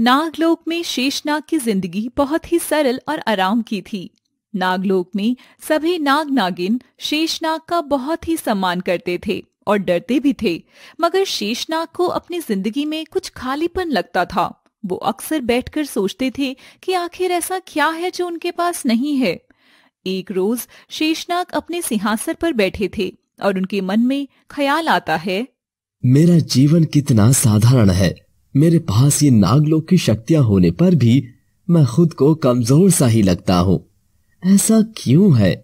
नागलोक में शेषनाग की जिंदगी बहुत ही सरल और आराम की थी नागलोक में सभी नाग नागिन शेषनाग का बहुत ही सम्मान करते थे और डरते भी थे मगर शेषनाग को अपनी जिंदगी में कुछ खालीपन लगता था वो अक्सर बैठकर सोचते थे कि आखिर ऐसा क्या है जो उनके पास नहीं है एक रोज शेषनाग अपने सिंहासन पर बैठे थे और उनके मन में ख्याल आता है मेरा जीवन कितना साधारण है मेरे पास ये नागलोक की शक्तियां होने पर भी मैं खुद को कमजोर सा ही लगता हूँ ऐसा क्यों है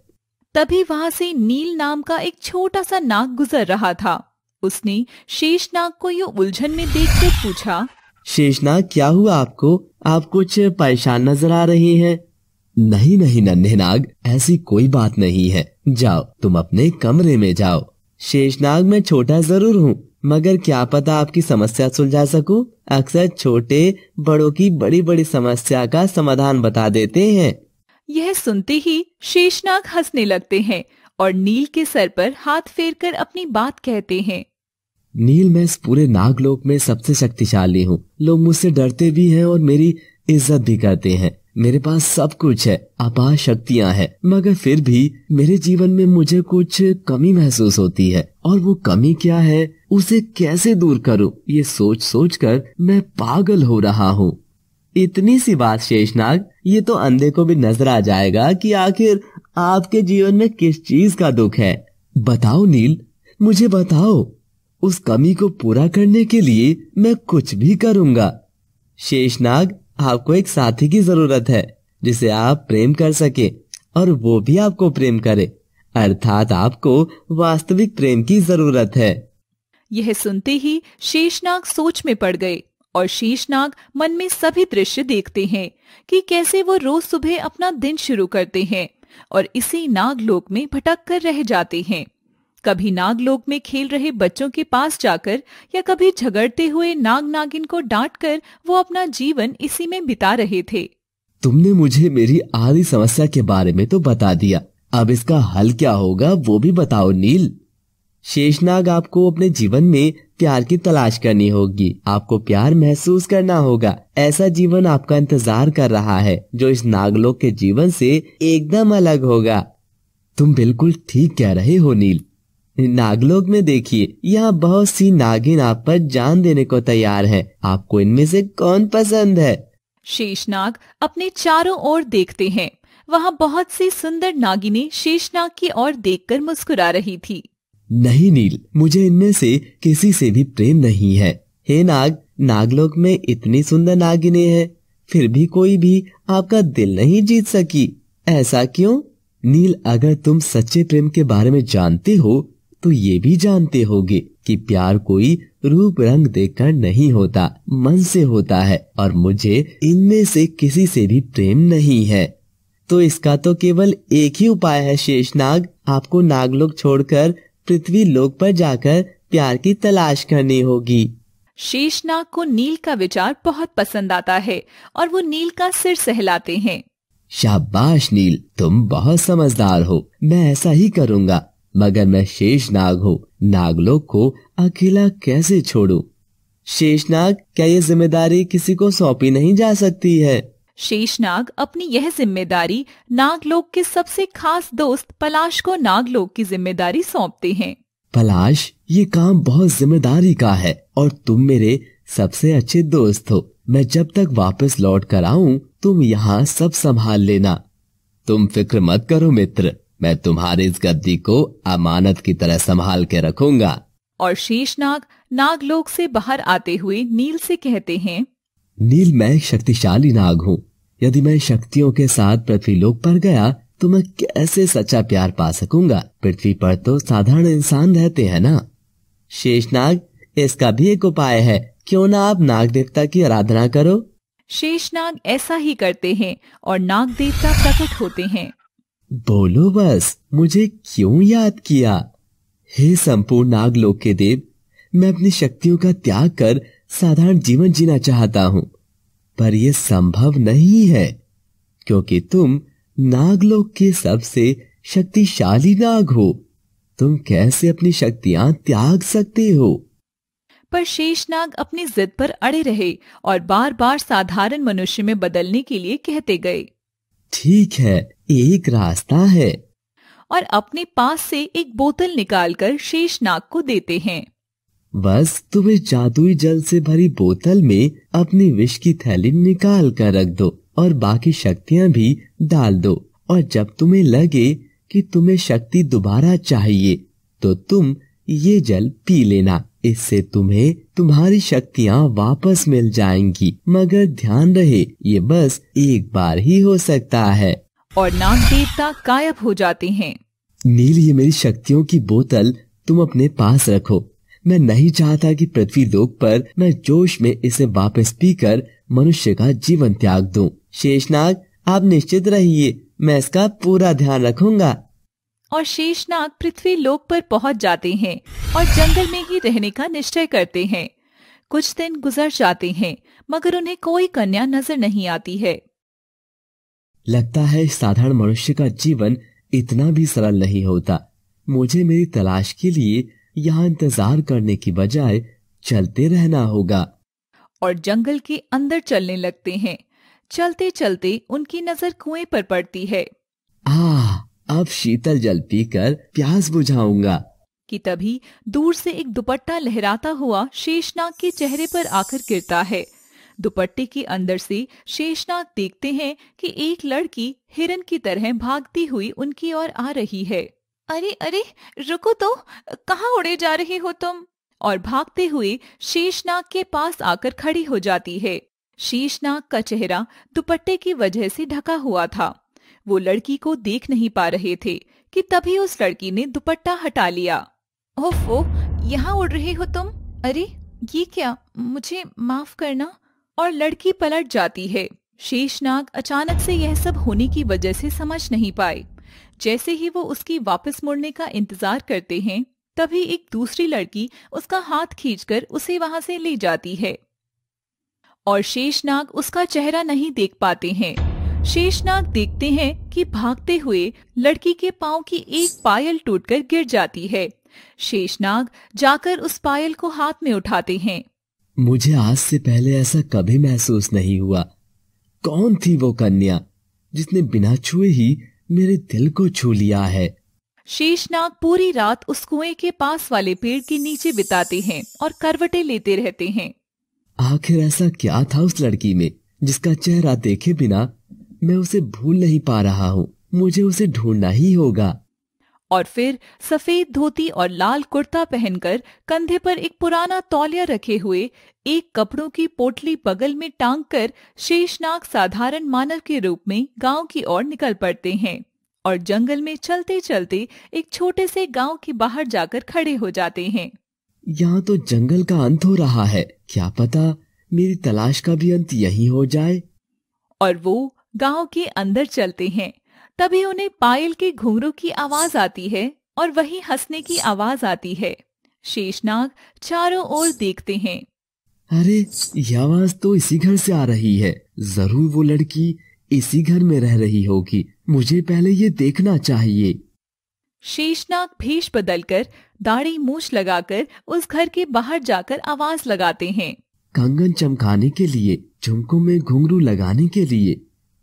तभी वहां से नील नाम का एक छोटा सा नाग गुजर रहा था उसने शेषनाग को यू उलझन में देख कर पूछा शेषनाग क्या हुआ आपको आप कुछ परेशान नजर आ रही हैं? नहीं नहीं नन्हे नाग ऐसी कोई बात नहीं है जाओ तुम अपने कमरे में जाओ शेषनाग मैं छोटा जरूर हूँ मगर क्या पता आपकी समस्या सुलझा सकूं? अक्सर छोटे बड़ों की बड़ी बड़ी समस्या का समाधान बता देते हैं यह सुनते ही शेषनाग हंसने लगते हैं और नील के सर पर हाथ फेरकर अपनी बात कहते हैं नील मैं इस पूरे नागलोक में सबसे शक्तिशाली हूँ लोग मुझसे डरते भी हैं और मेरी इज्जत भी करते हैं मेरे पास सब कुछ है अपार शक्तियाँ हैं मगर फिर भी मेरे जीवन में मुझे कुछ कमी महसूस होती है और वो कमी क्या है उसे कैसे दूर करूँ ये सोच सोच कर मैं पागल हो रहा हूँ इतनी सी बात शेषनाग ये तो अंधे को भी नजर आ जाएगा कि आखिर आपके जीवन में किस चीज का दुख है बताओ नील मुझे बताओ उस कमी को पूरा करने के लिए मैं कुछ भी करूँगा शेषनाग आपको एक साथी की जरूरत है जिसे आप प्रेम कर सके और वो भी आपको प्रेम करे अर्थात आपको वास्तविक प्रेम की जरूरत है यह सुनते ही शेषनाग सोच में पड़ गए और शेषनाग मन में सभी दृश्य देखते हैं कि कैसे वो रोज सुबह अपना दिन शुरू करते हैं और इसी नागलोक में भटक कर रह जाते हैं कभी नागलोक में खेल रहे बच्चों के पास जाकर या कभी झगड़ते हुए नाग नागिन को डांट कर वो अपना जीवन इसी में बिता रहे थे तुमने मुझे मेरी आधी समस्या के बारे में तो बता दिया अब इसका हल क्या होगा वो भी बताओ नील शेषनाग आपको अपने जीवन में प्यार की तलाश करनी होगी आपको प्यार महसूस करना होगा ऐसा जीवन आपका इंतजार कर रहा है जो इस नागलोक के जीवन से एकदम अलग होगा तुम बिल्कुल ठीक कह रहे हो नील नागलोक में देखिए यहाँ बहुत सी नागिन आप पर जान देने को तैयार है आपको इनमें से कौन पसंद है शेषनाग अपने चारों ओर देखते हैं वहाँ बहुत सी सुंदर नागिने शेषनाग की ओर देखकर मुस्कुरा रही थी नहीं नील मुझे इनमें से किसी से भी प्रेम नहीं है हे नाग नागलोक में इतनी सुंदर नागिने हैं फिर भी कोई भी आपका दिल नहीं जीत सकी ऐसा क्यों नील अगर तुम सच्चे प्रेम के बारे में जानते हो तो ये भी जानते होगे कि प्यार कोई रूप रंग देखकर नहीं होता मन से होता है और मुझे इनमें से किसी से भी प्रेम नहीं है तो इसका तो केवल एक ही उपाय है शेषनाग आपको नागलोक छोड़कर पृथ्वी लोक पर जाकर प्यार की तलाश करनी होगी शेषनाग को नील का विचार बहुत पसंद आता है और वो नील का सिर सहलाते हैं शाबाश नील तुम बहुत समझदार हो मैं ऐसा ही करूँगा मगर मैं शेष नाग हूँ नागलोक को अकेला कैसे छोड़ू शेषनाग क्या ये जिम्मेदारी किसी को सौंपी नहीं जा सकती है शेषनाग अपनी यह जिम्मेदारी नागलोक के सबसे खास दोस्त पलाश को नागलोक की जिम्मेदारी सौंपते हैं पलाश ये काम बहुत जिम्मेदारी का है और तुम मेरे सबसे अच्छे दोस्त हो मैं जब तक वापस लौट कर आऊँ तुम यहाँ सब संभाल लेना तुम फिक्र मत करो मित्र मैं तुम्हारी इस गद्दी को अमानत की तरह संभाल के रखूंगा और शेषनाग नागलोक से बाहर आते हुए नील से कहते हैं नील मैं एक शक्तिशाली नाग हूँ यदि मैं शक्तियों के साथ पृथ्वीलोक पर गया तो मैं कैसे सच्चा प्यार पा सकूंगा पृथ्वी पर तो साधारण इंसान रहते हैं ना शेषनाग इसका भी एक उपाय है क्यों ना आप नाग देवता की आराधना करो शेषनाग ऐसा ही करते हैं और नाग देवता प्रकट होते हैं बोलो बस मुझे क्यों याद किया हे संपूर्ण नागलोक के देव मैं अपनी शक्तियों का त्याग कर साधारण जीवन जीना चाहता हूं पर यह संभव नहीं है क्योंकि तुम नागलोक के सबसे शक्तिशाली नाग हो तुम कैसे अपनी शक्तियां त्याग सकते हो पर शेषनाग अपनी जिद पर अड़े रहे और बार बार साधारण मनुष्य में बदलने के लिए कहते गए ठीक है एक रास्ता है और अपने पास से एक बोतल निकालकर शेषनाग को देते हैं बस तुम्हें जादुई जल से भरी बोतल में अपनी विष की थैली निकाल कर रख दो और बाकी शक्तियाँ भी डाल दो और जब तुम्हें लगे कि तुम्हें शक्ति दोबारा चाहिए तो तुम ये जल पी लेना इससे तुम्हें तुम्हारी शक्तियाँ वापस मिल जाएंगी मगर ध्यान रहे ये बस एक बार ही हो सकता है और नाग देवता गायब हो जाते हैं नील ये मेरी शक्तियों की बोतल तुम अपने पास रखो मैं नहीं चाहता कि पृथ्वी लोक पर मैं जोश में इसे वापस पीकर मनुष्य का जीवन त्याग दूं। शेषनाग आप निश्चित रहिए मैं इसका पूरा ध्यान रखूंगा और शेषनाग पृथ्वी लोक पर पहुंच जाते हैं और जंगल में ही रहने का निश्चय करते हैं कुछ दिन गुजर जाते हैं मगर उन्हें कोई कन्या नजर नहीं आती है लगता है साधारण मनुष्य का जीवन इतना भी सरल नहीं होता मुझे मेरी तलाश के लिए यहाँ इंतजार करने की बजाय चलते रहना होगा और जंगल के अंदर चलने लगते हैं चलते चलते उनकी नजर कुएं पर पड़ती है आ, अब शीतल जल पीकर प्यास बुझाऊंगा कि तभी दूर से एक दुपट्टा लहराता हुआ शेषनाग के चेहरे पर आकर गिरता है दुपट्टे के अंदर से शेषनाग देखते हैं कि एक लड़की हिरन की तरह भागती हुई उनकी ओर आ रही है अरे अरे रुको तो कहाँ उड़े जा रहे हो तुम और भागते हुए शेषनाग के पास आकर खड़ी हो जाती है शेषनाग का चेहरा दुपट्टे की वजह से ढका हुआ था वो लड़की को देख नहीं पा रहे थे कि तभी उस लड़की ने दुपट्टा हटा लिया ओफो यहाँ उड़ रहे हो तुम अरे ये क्या मुझे माफ करना और लड़की पलट जाती है शेषनाग अचानक से यह सब होने की वजह से समझ नहीं पाए जैसे ही वो उसकी वापस मुड़ने का इंतजार करते हैं तभी एक दूसरी लड़की उसका हाथ खींचकर उसे वहां से ले जाती है और शेषनाग उसका चेहरा नहीं देख पाते हैं शेषनाग देखते हैं कि भागते हुए लड़की के पाँव की एक पायल टूटकर गिर जाती है शेषनाग जाकर उस पायल को हाथ में उठाते हैं मुझे आज से पहले ऐसा कभी महसूस नहीं हुआ कौन थी वो कन्या जिसने बिना छुए ही मेरे दिल को छू लिया है शेषनाग पूरी रात उस कुएं के पास वाले पेड़ के नीचे बिताते हैं और करवटे लेते रहते हैं आखिर ऐसा क्या था उस लड़की में जिसका चेहरा देखे बिना मैं उसे भूल नहीं पा रहा हूँ मुझे उसे ढूंढना ही होगा और फिर सफेद धोती और लाल कुर्ता पहनकर कंधे पर एक पुराना तौलिया रखे हुए एक कपड़ों की पोटली बगल में टांग कर शेषनाग साधारण मानव के रूप में गांव की ओर निकल पड़ते हैं और जंगल में चलते चलते एक छोटे से गांव के बाहर जाकर खड़े हो जाते हैं यहाँ तो जंगल का अंत हो रहा है क्या पता मेरी तलाश का भी अंत यही हो जाए और वो गांव के अंदर चलते हैं तभी उन्हें पायल के घुंघरू की आवाज आती है और वही हंसने की आवाज आती है शेषनाग चारों ओर देखते हैं अरे ये आवाज तो इसी घर से आ रही है जरूर वो लड़की इसी घर में रह रही होगी मुझे पहले ये देखना चाहिए शेषनाग भेष बदलकर दाढ़ी मूछ लगाकर उस घर के बाहर जाकर आवाज लगाते हैं कंगन चमकाने के लिए झुमकों में घुंघरू लगाने के लिए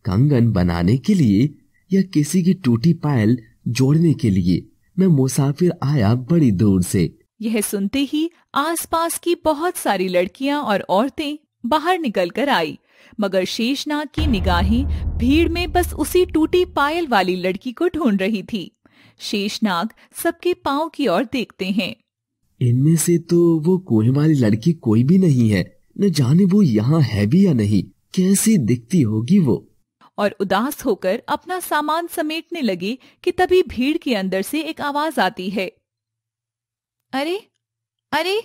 कंगन बनाने के लिए या किसी की टूटी पायल जोड़ने के लिए मैं मुसाफिर आया बड़ी दूर से यह सुनते ही आसपास की बहुत सारी लड़कियां और औरतें बाहर निकलकर आई मगर शेषनाग की निगाहें भीड़ में बस उसी टूटी पायल वाली लड़की को ढूंढ रही थी शेषनाग सबके पाँव की ओर देखते हैं इनमें से तो वो कुएं वाली लड़की कोई भी नहीं है न जाने वो यहाँ है भी या नहीं कैसी दिखती होगी वो और उदास होकर अपना सामान समेटने लगे कि तभी भीड़ के अंदर से एक आवाज आती है अरे अरे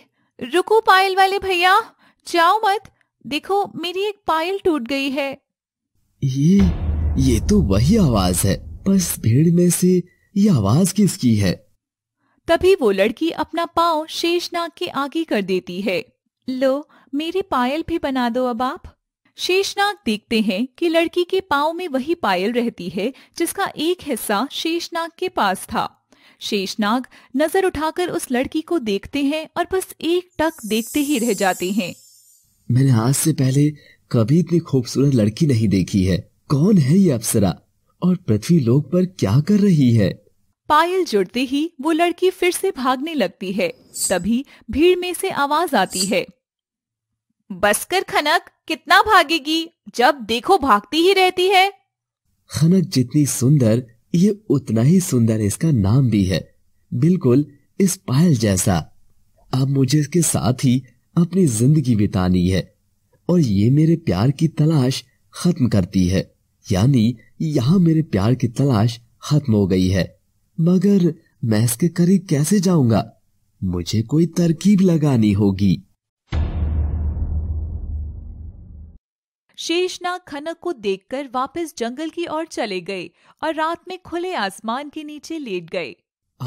रुको पायल वाले भैया जाओ मत देखो मेरी एक पायल टूट गई है ये ये तो वही आवाज है बस भीड़ में से ये आवाज किसकी है तभी वो लड़की अपना पाँव शेषनाग के आगे कर देती है लो मेरी पायल भी बना दो अब आप शेषनाग देखते हैं कि लड़की के पाँव में वही पायल रहती है जिसका एक हिस्सा शेषनाग के पास था शेषनाग नजर उठाकर उस लड़की को देखते हैं और बस एक टक देखते ही रह जाते हैं मैंने आज से पहले कभी इतनी खूबसूरत लड़की नहीं देखी है कौन है ये अप्सरा और पृथ्वी लोक पर क्या कर रही है पायल जुड़ते ही वो लड़की फिर से भागने लगती है तभी भीड़ में से आवाज आती है बसकर खनक कितना भागेगी जब देखो भागती ही रहती है खनक जितनी सुंदर ये उतना ही सुंदर इसका नाम भी है बिल्कुल इस पायल जैसा अब मुझे इसके साथ ही अपनी जिंदगी बितानी है और ये मेरे प्यार की तलाश खत्म करती है यानी यहाँ मेरे प्यार की तलाश खत्म हो गई है मगर मैं इसके करीब कैसे जाऊंगा मुझे कोई तरकीब लगानी होगी शेषनाग खनक को देखकर वापस जंगल की ओर चले गए और रात में खुले आसमान के नीचे लेट गए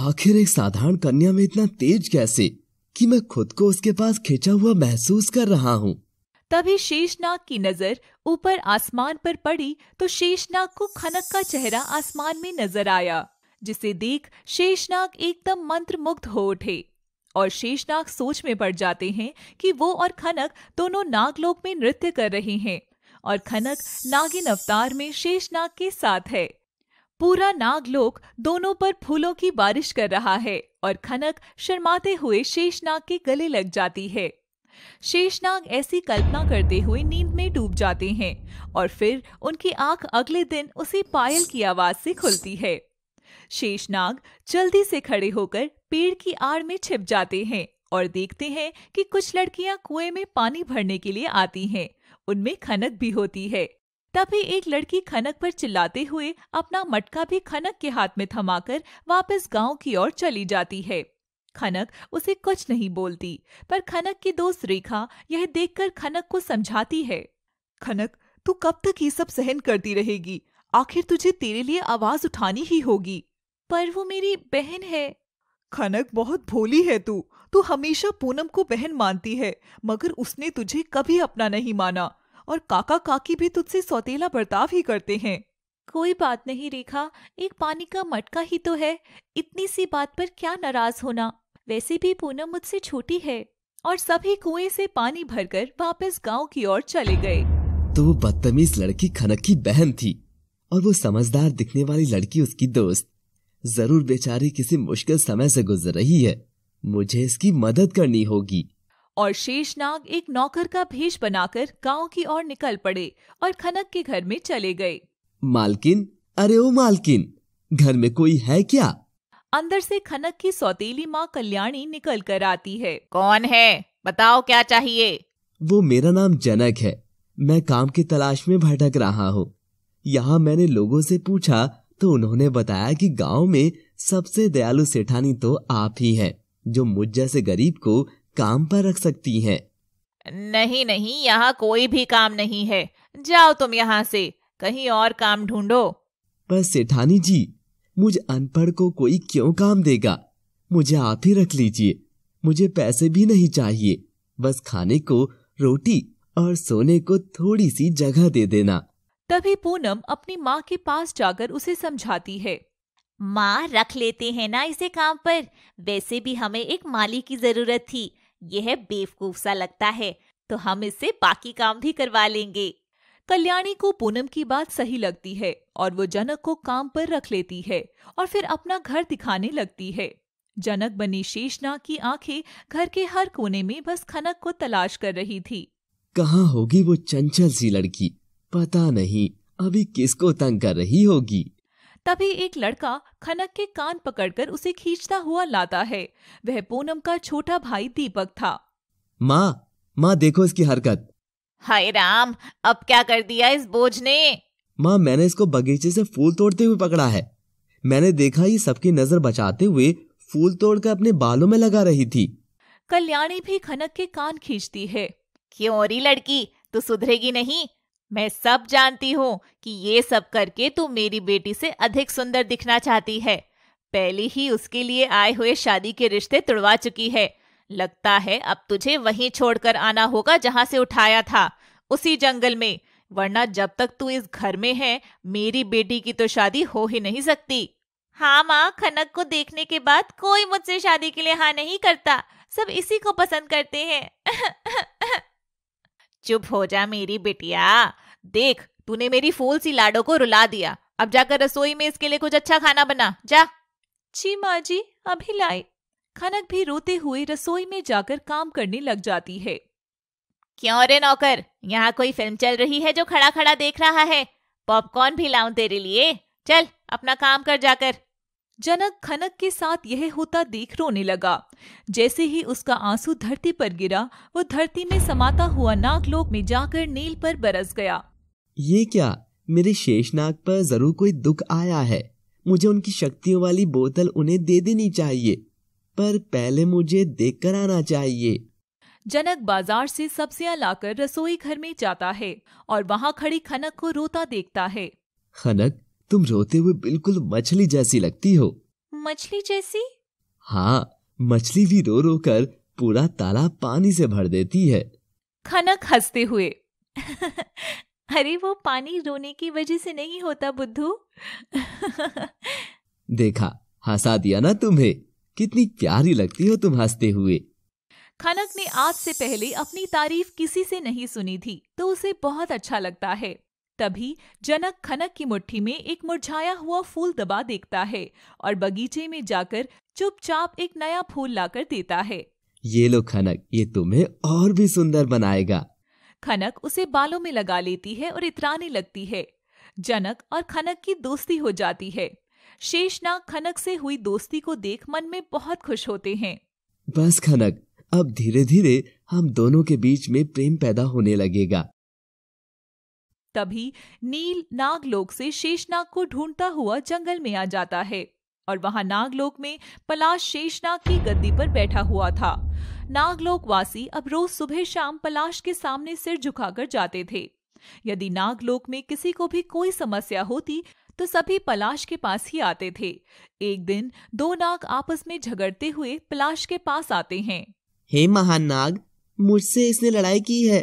आखिर एक साधारण कन्या में इतना तेज कैसे कि मैं खुद को उसके पास खिंचा हुआ महसूस कर रहा हूँ तभी शेषनाग की नजर ऊपर आसमान पर पड़ी तो शेषनाग को खनक का चेहरा आसमान में नजर आया जिसे देख शेषनाग एकदम मंत्र मुक्त हो उठे और शेषनाग सोच में पड़ जाते हैं कि वो और खनक दोनों नागलोक में नृत्य कर रहे हैं और खनक नागिन अवतार में शेषनाग के साथ है पूरा नागलोक दोनों पर फूलों की बारिश कर रहा है और खनक शर्माते हुए शेषनाग के गले लग जाती है शेषनाग ऐसी कल्पना करते हुए नींद में डूब जाते हैं और फिर उनकी आंख अगले दिन उसी पायल की आवाज से खुलती है शेषनाग जल्दी से खड़े होकर पेड़ की आड़ में छिप जाते हैं और देखते हैं कि कुछ लड़कियां कुएं में पानी भरने के लिए आती हैं उनमें खनक भी होती है तभी एक लड़की खनक पर चिल्लाते हुए अपना मटका भी खनक के हाथ में थमाकर वापस गांव की ओर चली जाती है खनक उसे कुछ नहीं बोलती पर खनक की दोस्त रेखा यह देखकर खनक को समझाती है खनक तू कब तक ये सब सहन करती रहेगी आखिर तुझे तेरे लिए आवाज उठानी ही होगी पर वो मेरी बहन है खनक बहुत भोली है तू तू हमेशा पूनम को बहन मानती है मगर उसने तुझे कभी अपना नहीं माना और काका काकी भी तुझसे सौतेला बर्ताव ही करते हैं कोई बात नहीं रेखा एक पानी का मटका ही तो है इतनी सी बात पर क्या नाराज होना वैसे भी पूनम मुझसे छोटी है और सभी कुएं से पानी भरकर वापस गांव की ओर चले गए तो वो बदतमीज लड़की खनक की बहन थी और वो समझदार दिखने वाली लड़की उसकी दोस्त जरूर बेचारी किसी मुश्किल समय से गुजर रही है मुझे इसकी मदद करनी होगी और शेषनाग एक नौकर का भेष बनाकर गांव की ओर निकल पड़े और खनक के घर में चले गए मालकिन अरे ओ मालकिन घर में कोई है क्या अंदर से खनक की सौतेली माँ कल्याणी निकल कर आती है कौन है बताओ क्या चाहिए वो मेरा नाम जनक है मैं काम की तलाश में भटक रहा हूँ यहाँ मैंने लोगों से पूछा तो उन्होंने बताया कि गांव में सबसे दयालु सेठानी तो आप ही हैं। जो मुझ जैसे गरीब को काम पर रख सकती हैं। नहीं नहीं यहाँ कोई भी काम नहीं है जाओ तुम यहाँ से कहीं और काम ढूंढो पर सेठानी जी मुझे अनपढ़ को कोई क्यों काम देगा मुझे आप ही रख लीजिए मुझे पैसे भी नहीं चाहिए बस खाने को रोटी और सोने को थोड़ी सी जगह दे देना तभी पूनम अपनी माँ के पास जाकर उसे समझाती है माँ रख लेते हैं ना इसे काम पर वैसे भी हमें एक माली की जरूरत थी यह बेवकूफ सा लगता है तो हम इससे बाकी काम भी करवा लेंगे कल्याणी को पूनम की बात सही लगती है और वो जनक को काम पर रख लेती है और फिर अपना घर दिखाने लगती है जनक बनी शेषना की आंखें घर के हर कोने में बस खनक को तलाश कर रही थी कहाँ होगी वो चंचल सी लड़की पता नहीं अभी किसको तंग कर रही होगी तभी एक लड़का खनक के कान पकड़कर उसे खींचता हुआ लाता है वह पूनम का छोटा भाई दीपक था माँ माँ देखो इसकी हरकत हाय राम अब क्या कर दिया इस बोझ ने माँ मैंने इसको बगीचे से फूल तोड़ते हुए पकड़ा है मैंने देखा ये सबकी नजर बचाते हुए फूल तोड़कर अपने बालों में लगा रही थी कल्याणी भी खनक के कान खींचती है क्यों री लड़की तू सुधरेगी नहीं मैं सब जानती हूँ कि ये सब करके तू मेरी बेटी से अधिक सुंदर दिखना चाहती है पहले ही उसके लिए आए हुए शादी के रिश्ते तुड़वा चुकी है लगता है अब तुझे वहीं छोड़कर आना होगा जहां से उठाया था उसी जंगल में वरना जब तक तू इस घर में है मेरी बेटी की तो शादी हो ही नहीं सकती हाँ माँ खनक को देखने के बाद कोई मुझसे शादी के लिए हाँ नहीं करता सब इसी को पसंद करते हैं चुप हो जा मेरी बिटिया देख तूने मेरी फूल सी लाडो को रुला दिया अब जाकर रसोई में इसके लिए कुछ अच्छा खाना बना जा जी माँ जी अभी लाए खनक भी रोते हुए रसोई में जाकर काम करने लग जाती है क्यों रे नौकर यहाँ कोई फिल्म चल रही है जो खड़ा खड़ा देख रहा है पॉपकॉर्न भी लाऊं तेरे लिए चल अपना काम कर जाकर जनक खनक के साथ यह होता देख रोने लगा जैसे ही उसका आंसू धरती पर गिरा वो धरती में समाता हुआ नागलोक में जाकर नील पर बरस गया ये क्या मेरे शेषनाग पर जरूर कोई दुख आया है मुझे उनकी शक्तियों वाली बोतल उन्हें दे देनी चाहिए पर पहले मुझे देख कर आना चाहिए जनक बाजार से सब्जियां लाकर रसोई घर में जाता है और वहां खड़ी खनक को रोता देखता है खनक तुम रोते हुए बिल्कुल मछली जैसी लगती हो मछली जैसी हाँ मछली भी रो रो कर पूरा तालाब पानी से भर देती है खनक हंसते हुए अरे वो पानी रोने की वजह से नहीं होता बुद्धू देखा हंसा दिया ना तुम्हें कितनी प्यारी लगती हो तुम हंसते हुए खनक ने आज से पहले अपनी तारीफ किसी से नहीं सुनी थी तो उसे बहुत अच्छा लगता है तभी जनक खनक की मुट्ठी में एक मुरझाया हुआ फूल दबा देखता है और बगीचे में जाकर चुपचाप एक नया फूल लाकर देता है ये लो खनक ये तुम्हें और भी सुंदर बनाएगा खनक उसे बालों में लगा लेती है और इतराने लगती है जनक और खनक की दोस्ती हो जाती है शेषनाग खनक से हुई दोस्ती को देख मन में बहुत खुश होते हैं बस खनक अब धीरे धीरे हम दोनों के बीच में प्रेम पैदा होने लगेगा तभी नील नागलोक से शेषनाग को ढूंढता हुआ जंगल में आ जाता है और वहां नागलोक में पलाश शेषनाग की गद्दी पर बैठा हुआ था नागलोक वासी अब रोज सुबह शाम पलाश के सामने सिर झुकाकर जाते थे यदि नागलोक में किसी को भी कोई समस्या होती तो सभी पलाश के पास ही आते थे एक दिन दो नाग आपस में झगड़ते हुए पलाश के पास आते हैं हे महान नाग मुझसे इसने लड़ाई की है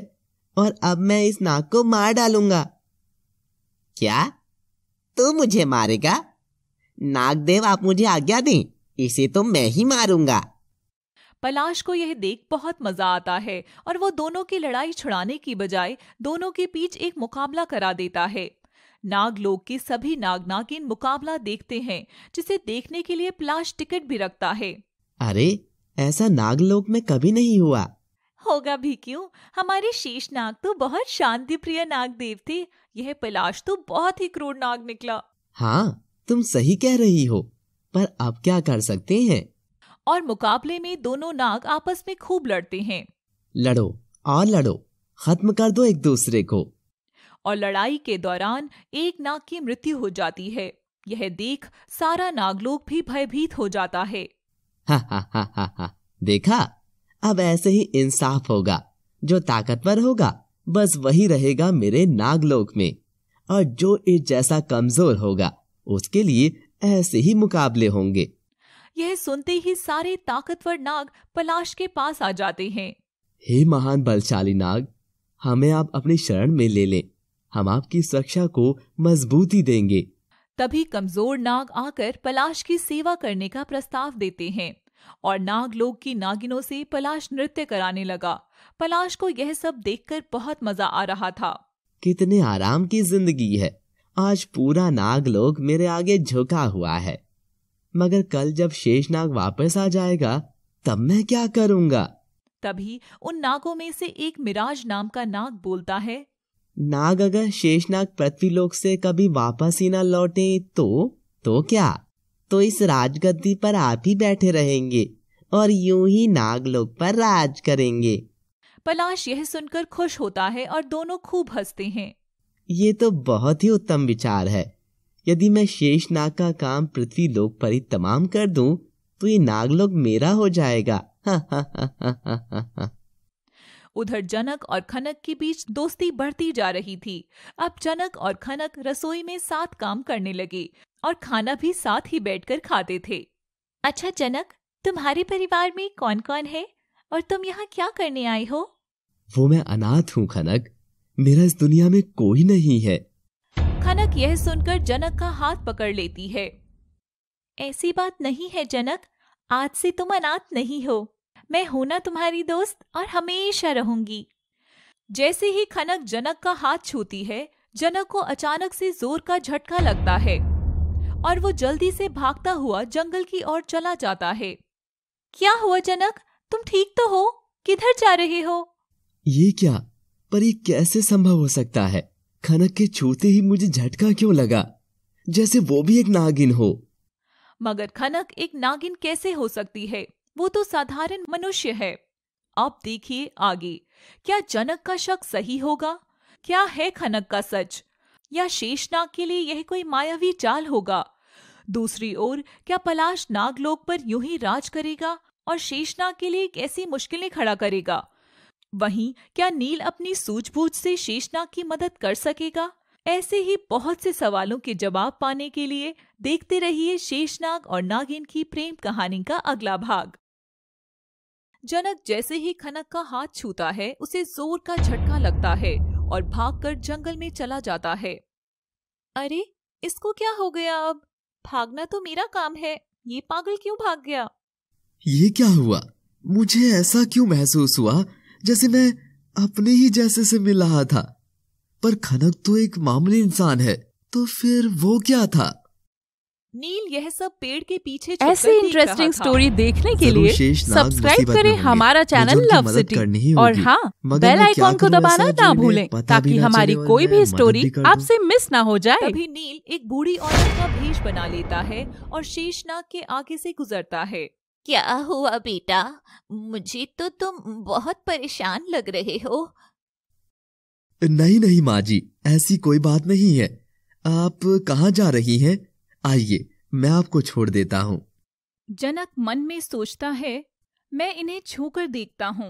और अब मैं इस नाक को मार डालूंगा क्या तू मुझे मारेगा नागदेव आप मुझे आज्ञा दें इसे तो मैं ही मारूंगा पलाश को यह देख बहुत मजा आता है और वो दोनों की लड़ाई छुड़ाने की बजाय दोनों के बीच एक मुकाबला करा देता है नागलोक के सभी नाग नागिन मुकाबला देखते हैं जिसे देखने के लिए पलाश टिकट भी रखता है अरे ऐसा नागलोक में कभी नहीं हुआ होगा भी क्यों हमारे शेष नाग तो बहुत शांति प्रिय नाग देव थे यह पलाश तो बहुत ही क्रूर नाग निकला हाँ तुम सही कह रही हो पर आप क्या कर सकते हैं और मुकाबले में दोनों नाग आपस में खूब लड़ते हैं लड़ो और लड़ो खत्म कर दो एक दूसरे को और लड़ाई के दौरान एक नाग की मृत्यु हो जाती है यह देख सारा नागलोक भी भयभीत हो जाता है हा हा हा हा हा देखा अब ऐसे ही इंसाफ होगा जो ताकतवर होगा बस वही रहेगा मेरे नागलोक में और जो इस जैसा कमजोर होगा उसके लिए ऐसे ही मुकाबले होंगे यह सुनते ही सारे ताकतवर नाग पलाश के पास आ जाते हैं हे महान बलशाली नाग हमें आप अपनी शरण में ले लें हम आपकी सुरक्षा को मजबूती देंगे तभी कमजोर नाग आकर पलाश की सेवा करने का प्रस्ताव देते हैं और नागलोक की नागिनों से पलाश नृत्य कराने लगा पलाश को यह सब देखकर बहुत मजा आ रहा था कितने आराम की जिंदगी है आज पूरा नागलोक मेरे आगे झुका हुआ है मगर कल जब शेषनाग वापस आ जाएगा तब मैं क्या करूंगा तभी उन नागों में से एक मिराज नाम का नाग बोलता है नाग अगर शेषनाग पृथ्वीलोक से कभी वापस ही ना लौटे तो तो क्या तो इस राजगद्दी पर आप ही बैठे रहेंगे और यूं ही नागलोक पर राज करेंगे पलाश यह सुनकर खुश होता है और दोनों खूब हंसते हैं ये तो बहुत ही उत्तम विचार है यदि मैं शेष नाग का काम पृथ्वी लोक पर ही तमाम कर दूं, तो ये नागलोक मेरा हो जाएगा हाँ, हाँ, हाँ, उधर जनक और खनक के बीच दोस्ती बढ़ती जा रही थी अब जनक और खनक रसोई में साथ काम करने लगे और खाना भी साथ ही बैठकर खाते थे अच्छा जनक तुम्हारे परिवार में कौन कौन है और तुम यहाँ क्या करने आए हो वो मैं अनाथ हूँ खनक मेरा इस दुनिया में कोई नहीं है खनक यह सुनकर जनक का हाथ पकड़ लेती है ऐसी बात नहीं है जनक आज से तुम अनाथ नहीं हो मैं हूं ना तुम्हारी दोस्त और हमेशा रहूंगी जैसे ही खनक जनक का हाथ छूती है जनक को अचानक से जोर का झटका लगता है और वो जल्दी से भागता हुआ जंगल की ओर चला जाता है क्या हुआ जनक तुम ठीक तो हो किधर जा रहे हो ये क्या पर ये कैसे संभव हो सकता है खनक के छूते ही मुझे झटका क्यों लगा जैसे वो भी एक नागिन हो मगर खनक एक नागिन कैसे हो सकती है वो तो साधारण मनुष्य है आप देखिए आगे क्या जनक का शक सही होगा क्या है खनक का सच या शेषनाग के लिए यह कोई मायावी चाल होगा दूसरी ओर क्या पलाश नागलोक पर यूं ही राज करेगा और शेषनाग के लिए कैसी मुश्किलें खड़ा करेगा वहीं क्या नील अपनी सूझबूझ से शेषनाग की मदद कर सकेगा ऐसे ही बहुत से सवालों के जवाब पाने के लिए देखते रहिए शेषनाग और नागिन की प्रेम कहानी का अगला भाग जनक जैसे ही खनक का हाथ छूता है उसे जोर का झटका लगता है और भागकर जंगल में चला जाता है अरे इसको क्या हो गया अब भागना तो मेरा काम है ये पागल क्यों भाग गया ये क्या हुआ मुझे ऐसा क्यों महसूस हुआ जैसे मैं अपने ही जैसे से मिल रहा था पर खनक तो एक मामूली इंसान है तो फिर वो क्या था नील यह सब पेड़ के पीछे ऐसे इंटरेस्टिंग स्टोरी देखने के लिए सब्सक्राइब करें हमारा चैनल लव सिटी और हाँ बेल आइकॉन को दबाना ना भूलें ताकि हमारी कोई भी स्टोरी आपसे मिस ना हो जाए तभी नील एक बूढ़ी औरत का भेष बना लेता है और शेषनाग के आगे से गुजरता है क्या हुआ बेटा मुझे तो तुम बहुत परेशान लग रहे हो नहीं नहीं माँ जी ऐसी कोई बात नहीं है आप कहाँ जा रही हैं आइए मैं आपको छोड़ देता हूँ जनक मन में सोचता है मैं इन्हें छूकर देखता हूँ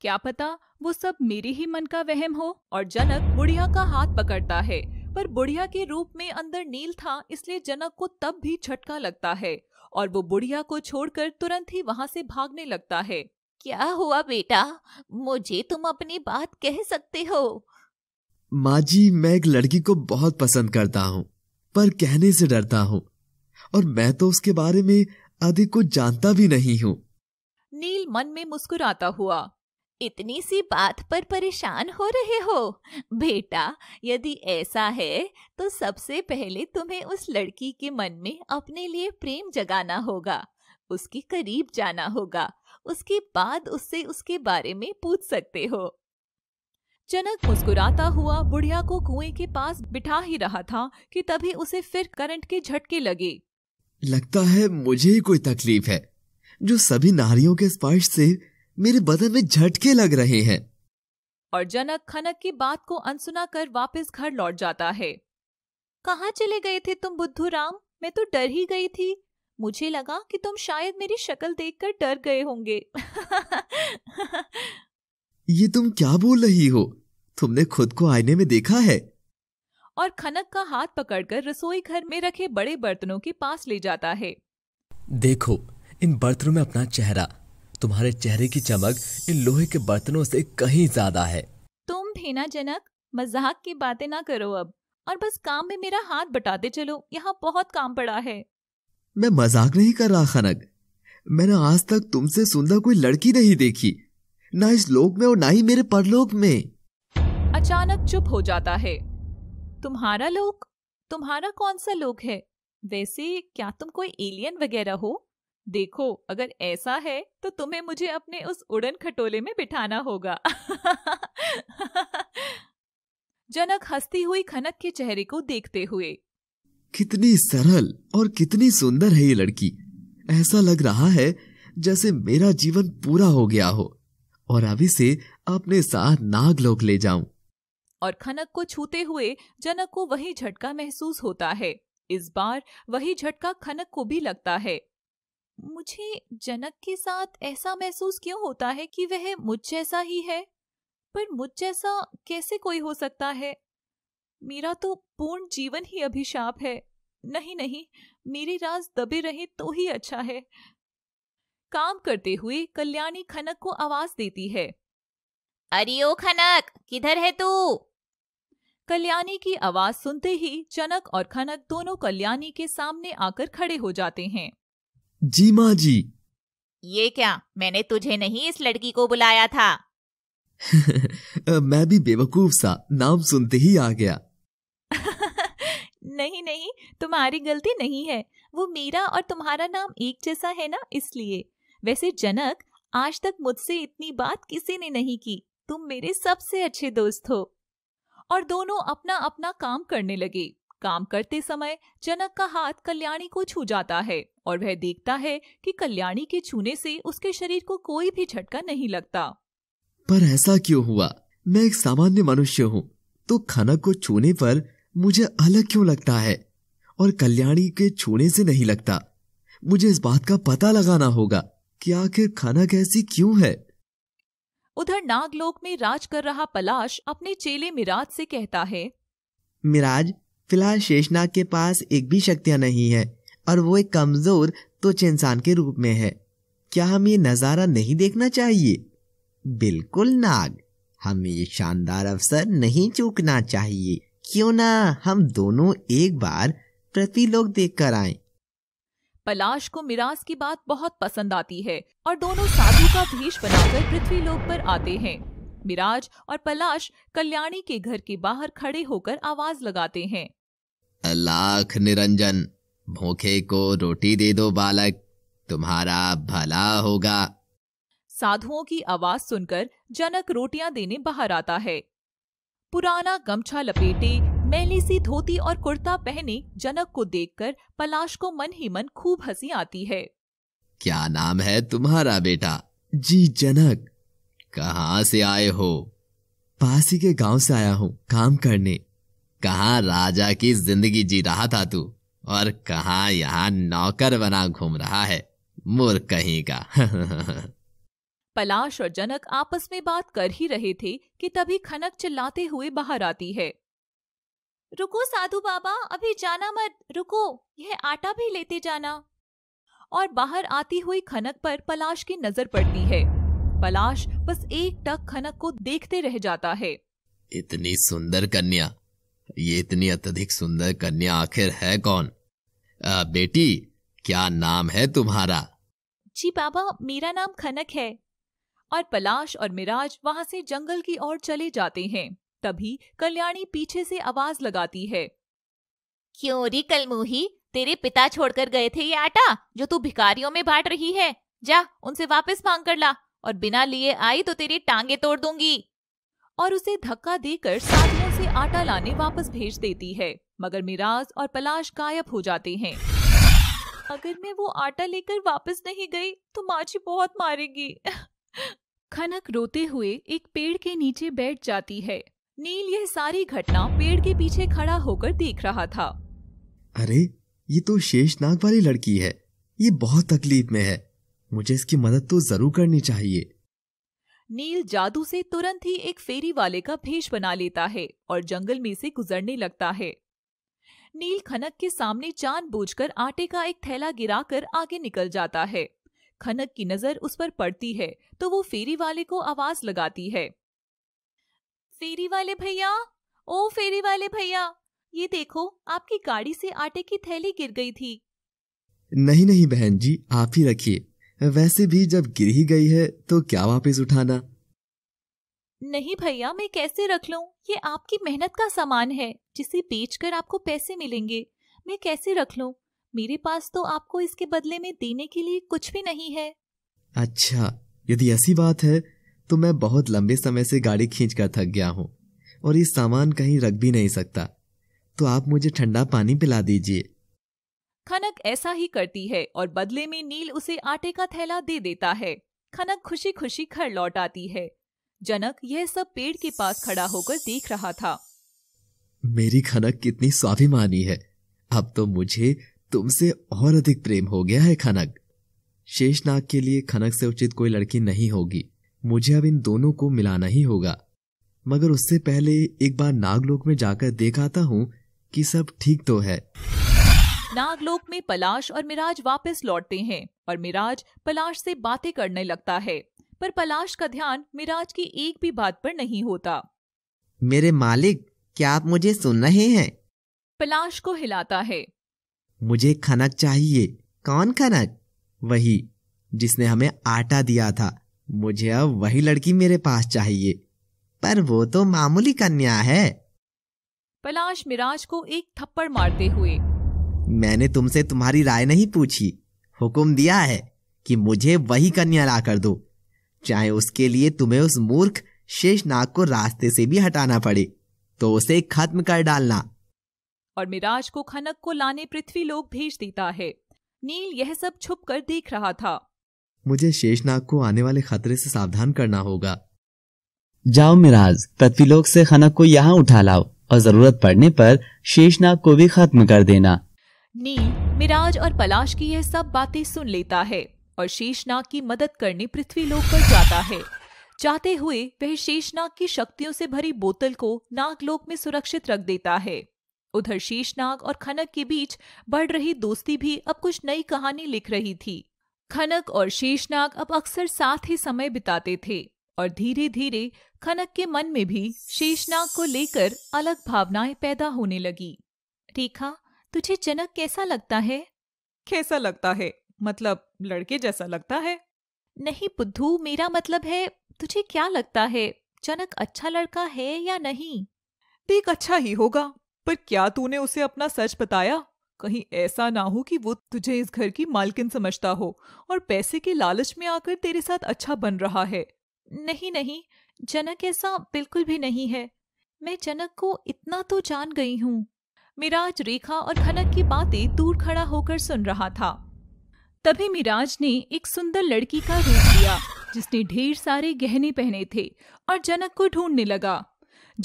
क्या पता वो सब मेरे ही मन का वहम हो और जनक बुढ़िया का हाथ पकड़ता है पर बुढ़िया के रूप में अंदर नील था इसलिए जनक को तब भी झटका लगता है और वो बुढ़िया को छोड़कर तुरंत ही वहाँ से भागने लगता है क्या हुआ बेटा मुझे तुम अपनी बात कह सकते हो माँ जी मैं एक लड़की को बहुत पसंद करता हूँ पर कहने से डरता हूँ और मैं तो उसके बारे में अधिक कुछ जानता भी नहीं हूँ नील मन में मुस्कुराता हुआ इतनी सी बात पर परेशान हो रहे हो बेटा यदि ऐसा है तो सबसे पहले तुम्हें उस लड़की के मन में अपने लिए प्रेम जगाना होगा उसके करीब जाना होगा उसके बाद उससे उसके बारे में पूछ सकते हो जनक मुस्कुराता हुआ बुढ़िया को कुएं के पास बिठा ही रहा था कि तभी उसे फिर करंट के झटके लगे लगता है मुझे ही कोई तकलीफ है जो सभी नारियों के स्पर्श से मेरे बदन में झटके लग रहे हैं और जनक खनक की बात को अनसुना कर वापस घर लौट जाता है कहाँ चले गए थे तुम बुद्धू राम मैं तो डर ही गई थी मुझे लगा कि तुम शायद मेरी शक्ल देखकर डर गए होंगे ये तुम क्या बोल रही हो तुमने खुद को आईने में देखा है और खनक का हाथ पकड़कर रसोई घर में रखे बड़े बर्तनों के पास ले जाता है देखो इन बर्तनों में अपना चेहरा तुम्हारे चेहरे की चमक इन लोहे के बर्तनों से कहीं ज्यादा है तुम भेना जनक मजाक की बातें ना करो अब और बस काम में मेरा हाथ बटाते चलो यहाँ बहुत काम पड़ा है मैं मजाक नहीं कर रहा खनक मैंने आज तक तुमसे सुंदर कोई लड़की नहीं देखी ना इस लोक में और ना ही मेरे परलोक में अचानक चुप हो जाता है तुम्हारा लोक तुम्हारा कौन सा लोक है वैसे क्या तुम कोई एलियन वगैरह हो देखो अगर ऐसा है तो तुम्हें मुझे अपने उस उड़न खटोले में बिठाना होगा जनक हंसती हुई खनक के चेहरे को देखते हुए कितनी सरल और कितनी सुंदर है ये लड़की ऐसा लग रहा है जैसे मेरा जीवन पूरा हो गया हो और अभी से अपने साथ नागलोक ले जाऊं और खनक को छूते हुए जनक को वही झटका महसूस होता है इस बार वही झटका खनक को भी लगता है मुझे जनक के साथ ऐसा महसूस क्यों होता है कि वह मुझ जैसा ही है पर मुझ जैसा कैसे कोई हो सकता है मेरा तो पूर्ण जीवन ही अभिशाप है नहीं नहीं मेरे राज दबे रहे तो ही अच्छा है काम करते हुए कल्याणी खनक को आवाज देती है अरे ओ खनक किधर है तू कल्याणी की आवाज सुनते ही जनक और खनक दोनों कल्याणी के सामने आकर खड़े हो जाते हैं जी माँ जी ये क्या मैंने तुझे नहीं इस लड़की को बुलाया था मैं भी बेवकूफ सा नाम सुनते ही आ गया नहीं नहीं तुम्हारी गलती नहीं है वो मेरा और तुम्हारा नाम एक जैसा है ना इसलिए वैसे जनक आज तक मुझसे इतनी बात किसी ने नहीं की तुम मेरे सबसे अच्छे दोस्त हो और दोनों अपना अपना काम करने लगे काम करते समय जनक का हाथ कल्याणी को छू जाता है और वह देखता है कि कल्याणी के छूने से उसके शरीर को कोई भी झटका नहीं लगता पर ऐसा क्यों हुआ मैं एक सामान्य मनुष्य हूँ तो खनक को छूने पर मुझे अलग क्यों लगता है और कल्याणी के छूने से नहीं लगता मुझे इस बात का पता लगाना होगा कि आखिर खाना कैसी क्यों है उधर नागलोक में राज कर रहा पलाश अपने चेले मिराज से कहता है मिराज फिलहाल शेषनाग के पास एक भी शक्तियाँ नहीं है और वो एक कमजोर तुच्छ इंसान के रूप में है क्या हम ये नज़ारा नहीं देखना चाहिए बिल्कुल नाग हमें ये शानदार अवसर नहीं चूकना चाहिए क्यों ना हम दोनों एक बार प्रतिलोक लोग देख कर आए पलाश को मिराज की बात बहुत पसंद आती है और दोनों साधु का भेष बनाकर पृथ्वी लोक पर आते हैं मिराज और पलाश कल्याणी के घर के बाहर खड़े होकर आवाज लगाते हैं लाख निरंजन भूखे को रोटी दे दो बालक तुम्हारा भला होगा साधुओं की आवाज सुनकर जनक रोटियां देने बाहर आता है पुराना गमछा लपेटे मैली सी धोती और कुर्ता पहने जनक को देखकर पलाश को मन ही मन खूब हंसी आती है क्या नाम है तुम्हारा बेटा जी जनक कहाँ से आए हो पासी के गांव से आया हूँ काम करने कहा राजा की जिंदगी जी रहा था तू और कहा यहाँ नौकर बना घूम रहा है मुर कहीं का पलाश और जनक आपस में बात कर ही रहे थे कि तभी खनक चिल्लाते हुए बाहर आती है रुको साधु बाबा अभी जाना मत रुको यह आटा भी लेते जाना और बाहर आती हुई खनक पर पलाश की नजर पड़ती है पलाश बस एक टक खनक को देखते रह जाता है इतनी सुंदर कन्या ये इतनी अत्यधिक सुंदर कन्या आखिर है कौन आ, बेटी क्या नाम है तुम्हारा जी बाबा मेरा नाम खनक है और पलाश और मिराज वहाँ से जंगल की ओर चले जाते हैं तभी कल्याणी पीछे से आवाज लगाती है क्यों री कलमोही तेरे पिता छोड़कर गए थे ये आटा जो तू भिखारियों में बांट रही है जा उनसे वापस मांग कर ला और बिना लिए आई तो तेरी टांगे तोड़ दूंगी और उसे धक्का देकर साथियों से आटा लाने वापस भेज देती है मगर मिराज और पलाश गायब हो जाते हैं अगर मैं वो आटा लेकर वापस नहीं गई तो माची बहुत मारेगी खनक रोते हुए एक पेड़ के नीचे बैठ जाती है नील यह सारी घटना पेड़ के पीछे खड़ा होकर देख रहा था अरे ये तो शेष नाग वाली लड़की है ये बहुत तकलीफ में है मुझे इसकी मदद तो जरूर करनी चाहिए नील जादू से तुरंत ही एक फेरी वाले का भेष बना लेता है और जंगल में से गुजरने लगता है नील खनक के सामने चांद बूझ आटे का एक थैला गिराकर आगे निकल जाता है खनक की नजर उस पर पड़ती है तो वो फेरी वाले को आवाज लगाती है फेरी वाले भैया ओ फेरी वाले भैया ये देखो आपकी गाड़ी से आटे की थैली गिर गई थी नहीं नहीं बहन जी आप ही रखिए वैसे भी जब गिर ही गई है तो क्या वापस उठाना नहीं भैया मैं कैसे रख लू ये आपकी मेहनत का सामान है जिसे बेचकर आपको पैसे मिलेंगे मैं कैसे रख लू मेरे पास तो आपको इसके बदले में देने के लिए कुछ भी नहीं है अच्छा यदि ऐसी बात है तो मैं बहुत लंबे समय से गाड़ी खींच कर थक गया हूँ और ये सामान कहीं रख भी नहीं सकता तो आप मुझे ठंडा पानी पिला दीजिए खनक ऐसा ही करती है और बदले में नील उसे आटे का थैला दे देता है खनक खुशी खुशी घर लौट आती है जनक यह सब पेड़ के पास खड़ा होकर देख रहा था मेरी खनक कितनी स्वाभिमानी है अब तो मुझे तुमसे और अधिक प्रेम हो गया है खनक शेषनाग के लिए खनक से उचित कोई लड़की नहीं होगी मुझे अब इन दोनों को मिलाना ही होगा मगर उससे पहले एक बार नागलोक में जाकर देखाता हूँ कि सब ठीक तो है नागलोक में पलाश और मिराज वापस लौटते हैं और मिराज पलाश से बातें करने लगता है पर पलाश का ध्यान मिराज की एक भी बात पर नहीं होता मेरे मालिक क्या आप मुझे सुन रहे हैं पलाश को हिलाता है मुझे खनक चाहिए कौन खनक वही जिसने हमें आटा दिया था मुझे अब वही लड़की मेरे पास चाहिए पर वो तो मामूली कन्या है पलाश मिराज को एक थप्पड़ मारते हुए मैंने तुमसे तुम्हारी राय नहीं पूछी हुक्म दिया है कि मुझे वही कन्या ला कर दो चाहे उसके लिए तुम्हें उस मूर्ख शेष नाग को रास्ते से भी हटाना पड़े तो उसे खत्म कर डालना और मिराज को खनक को लाने पृथ्वी लोग भेज देता है नील यह सब छुप कर देख रहा था मुझे शेषनाग को आने वाले खतरे से सावधान करना होगा जाओ मिराज पृथ्वीलोक से खनक को यहाँ उठा लाओ और जरूरत पड़ने पर शेषनाग को भी खत्म कर देना नील मिराज और पलाश की यह सब बातें सुन लेता है और शेषनाग की मदद करने पृथ्वीलोक पर जाता है जाते हुए वह शेषनाग की शक्तियों से भरी बोतल को नागलोक में सुरक्षित रख देता है उधर शेषनाग और खनक के बीच बढ़ रही दोस्ती भी अब कुछ नई कहानी लिख रही थी खनक और शेषनाग अब अक्सर साथ ही समय बिताते थे और धीरे धीरे खनक के मन में भी शेषनाग को लेकर अलग भावनाएं पैदा होने लगी रेखा तुझे जनक कैसा लगता है कैसा लगता है मतलब लड़के जैसा लगता है नहीं बुद्धू मेरा मतलब है तुझे क्या लगता है जनक अच्छा लड़का है या नहीं देख अच्छा ही होगा पर क्या तूने उसे अपना सच बताया कहीं ऐसा ना हो कि वो तुझे इस घर की मालकिन समझता हो और पैसे के लालच में आकर तेरे साथ अच्छा बन रहा है नहीं नहीं जनक ऐसा बिल्कुल भी नहीं है मैं जनक को इतना तो जान गई हूँ मिराज रेखा और खनक की बातें दूर खड़ा होकर सुन रहा था तभी मिराज ने एक सुंदर लड़की का रूप लिया जिसने ढेर सारे गहने पहने थे और जनक को ढूंढने लगा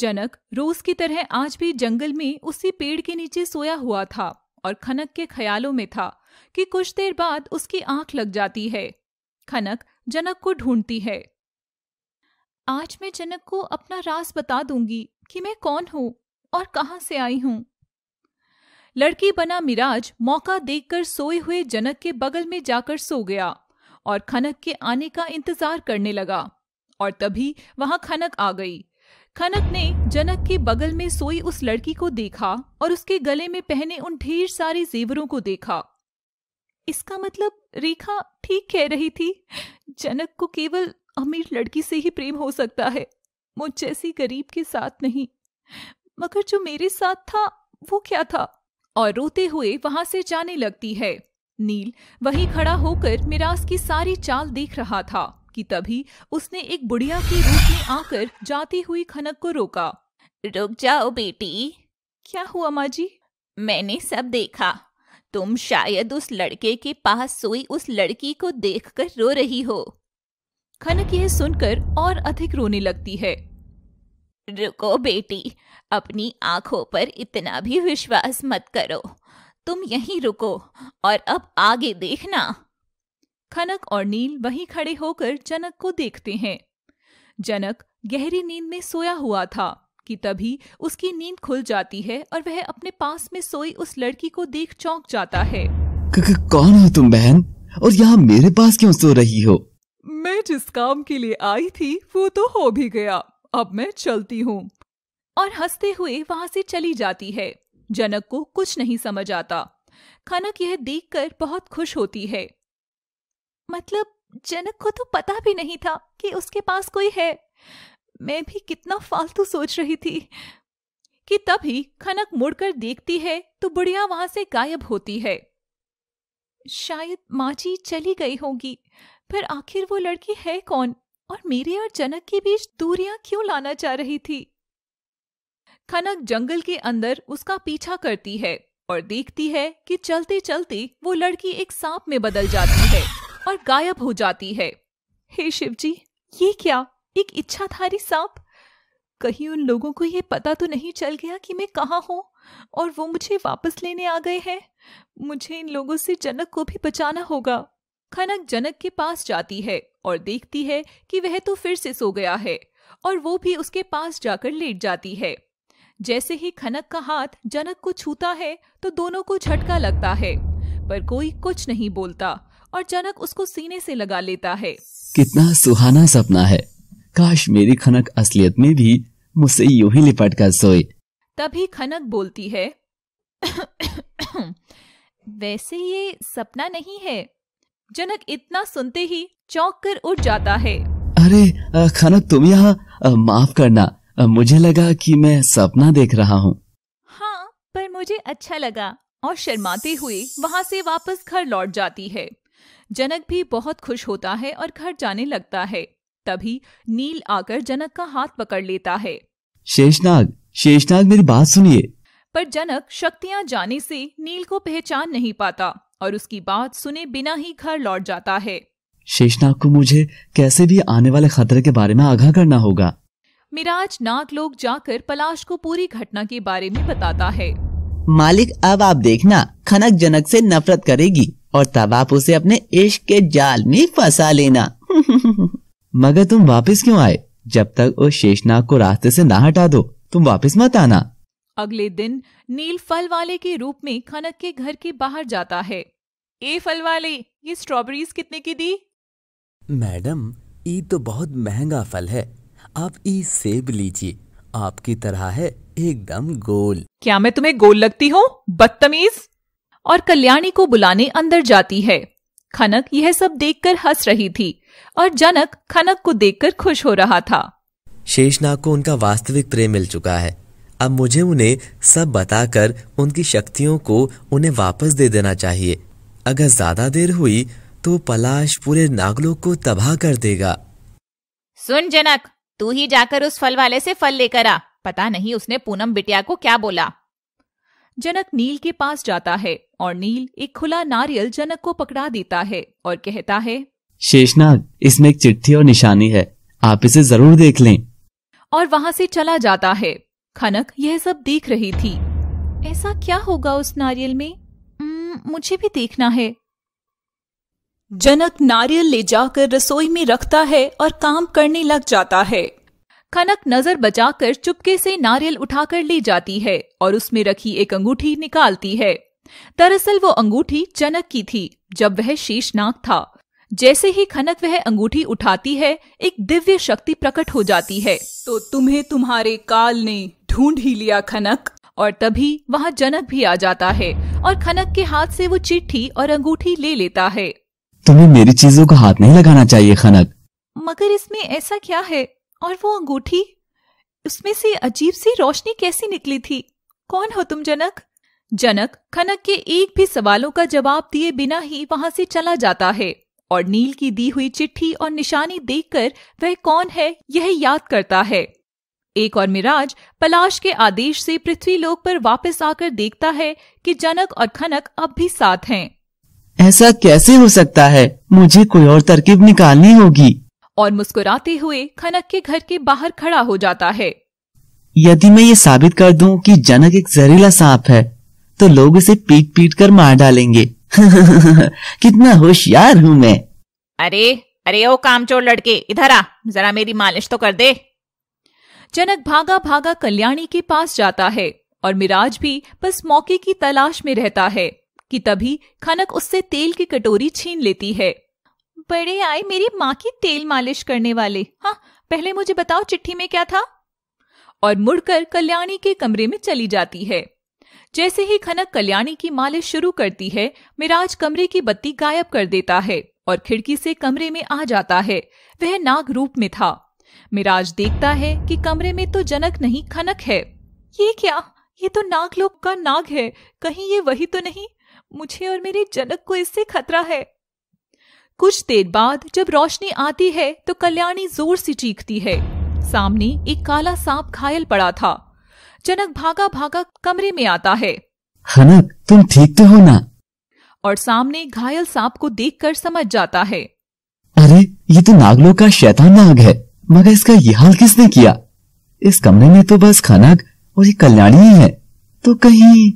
जनक रोज की तरह आज भी जंगल में उसी पेड़ के नीचे सोया हुआ था और खनक के ख्यालों में था कि कुछ देर बाद उसकी आंख लग जाती है खनक जनक को ढूंढती है आज मैं जनक को अपना रास बता दूंगी कि मैं कौन हूं और कहां से आई हूं लड़की बना मिराज मौका देखकर सोए हुए जनक के बगल में जाकर सो गया और खनक के आने का इंतजार करने लगा और तभी वहां खनक आ गई खनक ने जनक के बगल में सोई उस लड़की को देखा और उसके गले में पहने उन ढेर सारे जेवरों को देखा इसका मतलब रेखा ठीक कह रही थी जनक को केवल अमीर लड़की से ही प्रेम हो सकता है मुझ जैसी गरीब के साथ नहीं मगर जो मेरे साथ था वो क्या था और रोते हुए वहां से जाने लगती है नील वही खड़ा होकर मिराज की सारी चाल देख रहा था कि तभी उसने एक बुढ़िया के रूप में आकर जाती हुई खनक को रोका रुक जाओ बेटी क्या हुआ माँ जी मैंने सब देखा तुम शायद उस लड़के के पास सोई उस लड़की को देखकर रो रही हो खनक यह सुनकर और अधिक रोने लगती है रुको बेटी अपनी आंखों पर इतना भी विश्वास मत करो तुम यहीं रुको और अब आगे देखना खनक और नील वहीं खड़े होकर जनक को देखते हैं जनक गहरी नींद में सोया हुआ था कि तभी उसकी नींद खुल जाती है और वह अपने पास में सोई उस लड़की को देख चौंक जाता है कौन हो तुम बहन और यहाँ मेरे पास क्यों सो रही हो मैं जिस काम के लिए आई थी वो तो हो भी गया अब मैं चलती हूँ और हंसते हुए वहां से चली जाती है जनक को कुछ नहीं समझ आता खनक यह देखकर बहुत खुश होती है मतलब जनक को तो पता भी नहीं था कि उसके पास कोई है मैं भी कितना फालतू सोच रही थी कि तभी खनक मुड़कर देखती है तो बुढ़िया वहां से गायब होती है शायद माँ जी चली गई होंगी पर आखिर वो लड़की है कौन और मेरे और जनक के बीच दूरियां क्यों लाना चाह रही थी खनक जंगल के अंदर उसका पीछा करती है और देखती है कि चलते चलते वो लड़की एक सांप में बदल जाती है और गायब हो जाती है हे शिव जी ये क्या एक इच्छाधारी सांप कहीं उन लोगों को ये पता तो नहीं चल गया कि मैं कहाँ हूँ और वो मुझे वापस लेने आ गए हैं मुझे इन लोगों से जनक को भी बचाना होगा खनक जनक के पास जाती है और देखती है कि वह तो फिर से सो गया है और वो भी उसके पास जाकर लेट जाती है जैसे ही खनक का हाथ जनक को छूता है तो दोनों को झटका लगता है पर कोई कुछ नहीं बोलता और जनक उसको सीने से लगा लेता है कितना सुहाना सपना है काश मेरी खनक असलियत में भी मुझसे यू ही लिपट कर सोए तभी खनक बोलती है वैसे ये सपना नहीं है जनक इतना सुनते ही चौंक कर उठ जाता है अरे खनक तुम यहाँ माफ करना मुझे लगा कि मैं सपना देख रहा हूँ हाँ पर मुझे अच्छा लगा और शर्माते हुए वहाँ से वापस घर लौट जाती है जनक भी बहुत खुश होता है और घर जाने लगता है तभी नील आकर जनक का हाथ पकड़ लेता है शेषनाग शेषनाग मेरी बात सुनिए पर जनक शक्तियां जाने से नील को पहचान नहीं पाता और उसकी बात सुने बिना ही घर लौट जाता है शेषनाग को मुझे कैसे भी आने वाले खतरे के बारे में आगाह करना होगा मिराज नाग लोग जाकर पलाश को पूरी घटना के बारे में बताता है मालिक अब आप देखना खनक जनक से नफरत करेगी और तब आप उसे अपने इश्क के जाल में फंसा लेना मगर तुम वापस क्यों आए जब तक उस शेषनाग को रास्ते से ना हटा दो तुम वापस मत आना अगले दिन नील फल वाले के रूप में खनक के घर के बाहर जाता है ए फल वाले ये स्ट्रॉबेरीज कितने की दी मैडम ई तो बहुत महंगा फल है आप ई सेब लीजिए आपकी तरह है एकदम गोल क्या मैं तुम्हें गोल लगती हूँ बदतमीज और कल्याणी को बुलाने अंदर जाती है खनक यह सब देखकर हंस रही थी और जनक खनक को देखकर खुश हो रहा था शेषनाग को उनका वास्तविक प्रेम मिल चुका है अब मुझे उन्हें सब बताकर उनकी शक्तियों को उन्हें वापस दे देना चाहिए अगर ज्यादा देर हुई तो पलाश पूरे नागलोक को तबाह कर देगा सुन जनक तू ही जाकर उस फल वाले से फल लेकर आ पता नहीं उसने पूनम बिटिया को क्या बोला जनक नील के पास जाता है और नील एक खुला नारियल जनक को पकड़ा देता है और कहता है शेषनाग इसमें एक चिट्ठी और निशानी है आप इसे जरूर देख लें और वहाँ से चला जाता है खनक यह सब देख रही थी ऐसा क्या होगा उस नारियल में मुझे भी देखना है जनक नारियल ले जाकर रसोई में रखता है और काम करने लग जाता है कनक नजर बचाकर चुपके से नारियल उठाकर ले जाती है और उसमें रखी एक अंगूठी निकालती है दरअसल वो अंगूठी चनक की थी जब वह शेषनाग था जैसे ही खनक वह अंगूठी उठाती है एक दिव्य शक्ति प्रकट हो जाती है तो तुम्हें तुम्हारे काल ने ढूंढ ही लिया खनक और तभी वहाँ जनक भी आ जाता है और खनक के हाथ से वो चिट्ठी और अंगूठी ले लेता है तुम्हें मेरी चीजों को हाथ नहीं लगाना चाहिए खनक मगर इसमें ऐसा क्या है और वो अंगूठी उसमें से अजीब सी रोशनी कैसी निकली थी कौन हो तुम जनक जनक खनक के एक भी सवालों का जवाब दिए बिना ही वहां से चला जाता है और नील की दी हुई चिट्ठी और निशानी देखकर वह कौन है यह याद करता है एक और मिराज पलाश के आदेश से पृथ्वी लोक पर वापस आकर देखता है कि जनक और खनक अब भी साथ हैं। ऐसा कैसे हो सकता है मुझे कोई और तरकीब निकालनी होगी और मुस्कुराते हुए खनक के घर के बाहर खड़ा हो जाता है यदि मैं ये साबित कर दूं कि जनक एक जहरीला सांप है तो लोग उसे पीट पीट कर मार डालेंगे कितना होशियार हूँ मैं अरे अरे ओ कामचोर लड़के इधर आ जरा मेरी मालिश तो कर दे जनक भागा भागा कल्याणी के पास जाता है और मिराज भी बस मौके की तलाश में रहता है कि तभी खनक उससे तेल की कटोरी छीन लेती है बड़े आए मेरी माँ की तेल मालिश करने वाले हाँ पहले मुझे बताओ चिट्ठी में क्या था और मुड़कर कल्याणी के कमरे में चली जाती है जैसे ही खनक कल्याणी की मालिश शुरू करती है मिराज कमरे की बत्ती गायब कर देता है और खिड़की से कमरे में आ जाता है वह नाग रूप में था मिराज देखता है कि कमरे में तो जनक नहीं खनक है ये क्या ये तो नाग लोग का नाग है कहीं ये वही तो नहीं मुझे और मेरे जनक को इससे खतरा है कुछ देर बाद जब रोशनी आती है तो कल्याणी जोर से चीखती है सामने एक काला सांप घायल पड़ा था जनक भागा भागा कमरे में आता है हनक तुम ठीक तो हो ना और सामने घायल सांप को देखकर समझ जाता है अरे ये तो नागलो का शैतान नाग है मगर इसका ये हाल किसने किया इस कमरे में तो बस खनक और ये कल्याणी ही है तो कहीं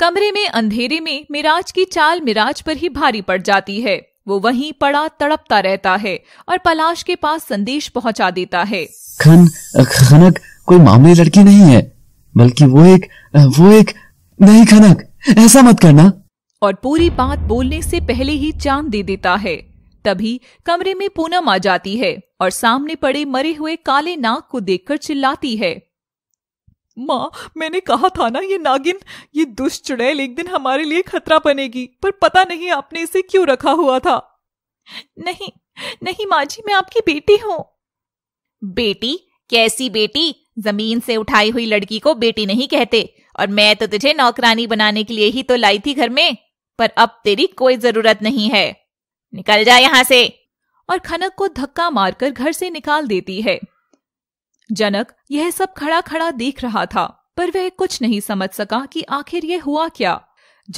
कमरे में अंधेरे में मिराज की चाल मिराज पर ही भारी पड़ जाती है वो वहीं पड़ा तड़पता रहता है और पलाश के पास संदेश पहुंचा देता है खन खनक कोई मामूली लड़की नहीं है बल्कि वो एक वो एक नहीं खनक ऐसा मत करना और पूरी बात बोलने से पहले ही चांद दे देता है तभी कमरे में पूनम आ जाती है और सामने पड़े मरे हुए काले नाक को देखकर चिल्लाती है माँ मैंने कहा था ना ये नागिन ये दुष्ट चुड़ैल एक दिन हमारे लिए खतरा बनेगी पर पता नहीं आपने इसे क्यों रखा हुआ था नहीं नहीं माँ जी मैं आपकी बेटी हूँ बेटी कैसी बेटी जमीन से उठाई हुई लड़की को बेटी नहीं कहते और मैं तो तुझे नौकरानी बनाने के लिए ही तो लाई थी घर में पर अब तेरी कोई जरूरत नहीं है निकल जा यहां से और खनक को धक्का मारकर घर से निकाल देती है जनक यह सब खड़ा खड़ा देख रहा था पर वह कुछ नहीं समझ सका कि आखिर यह हुआ क्या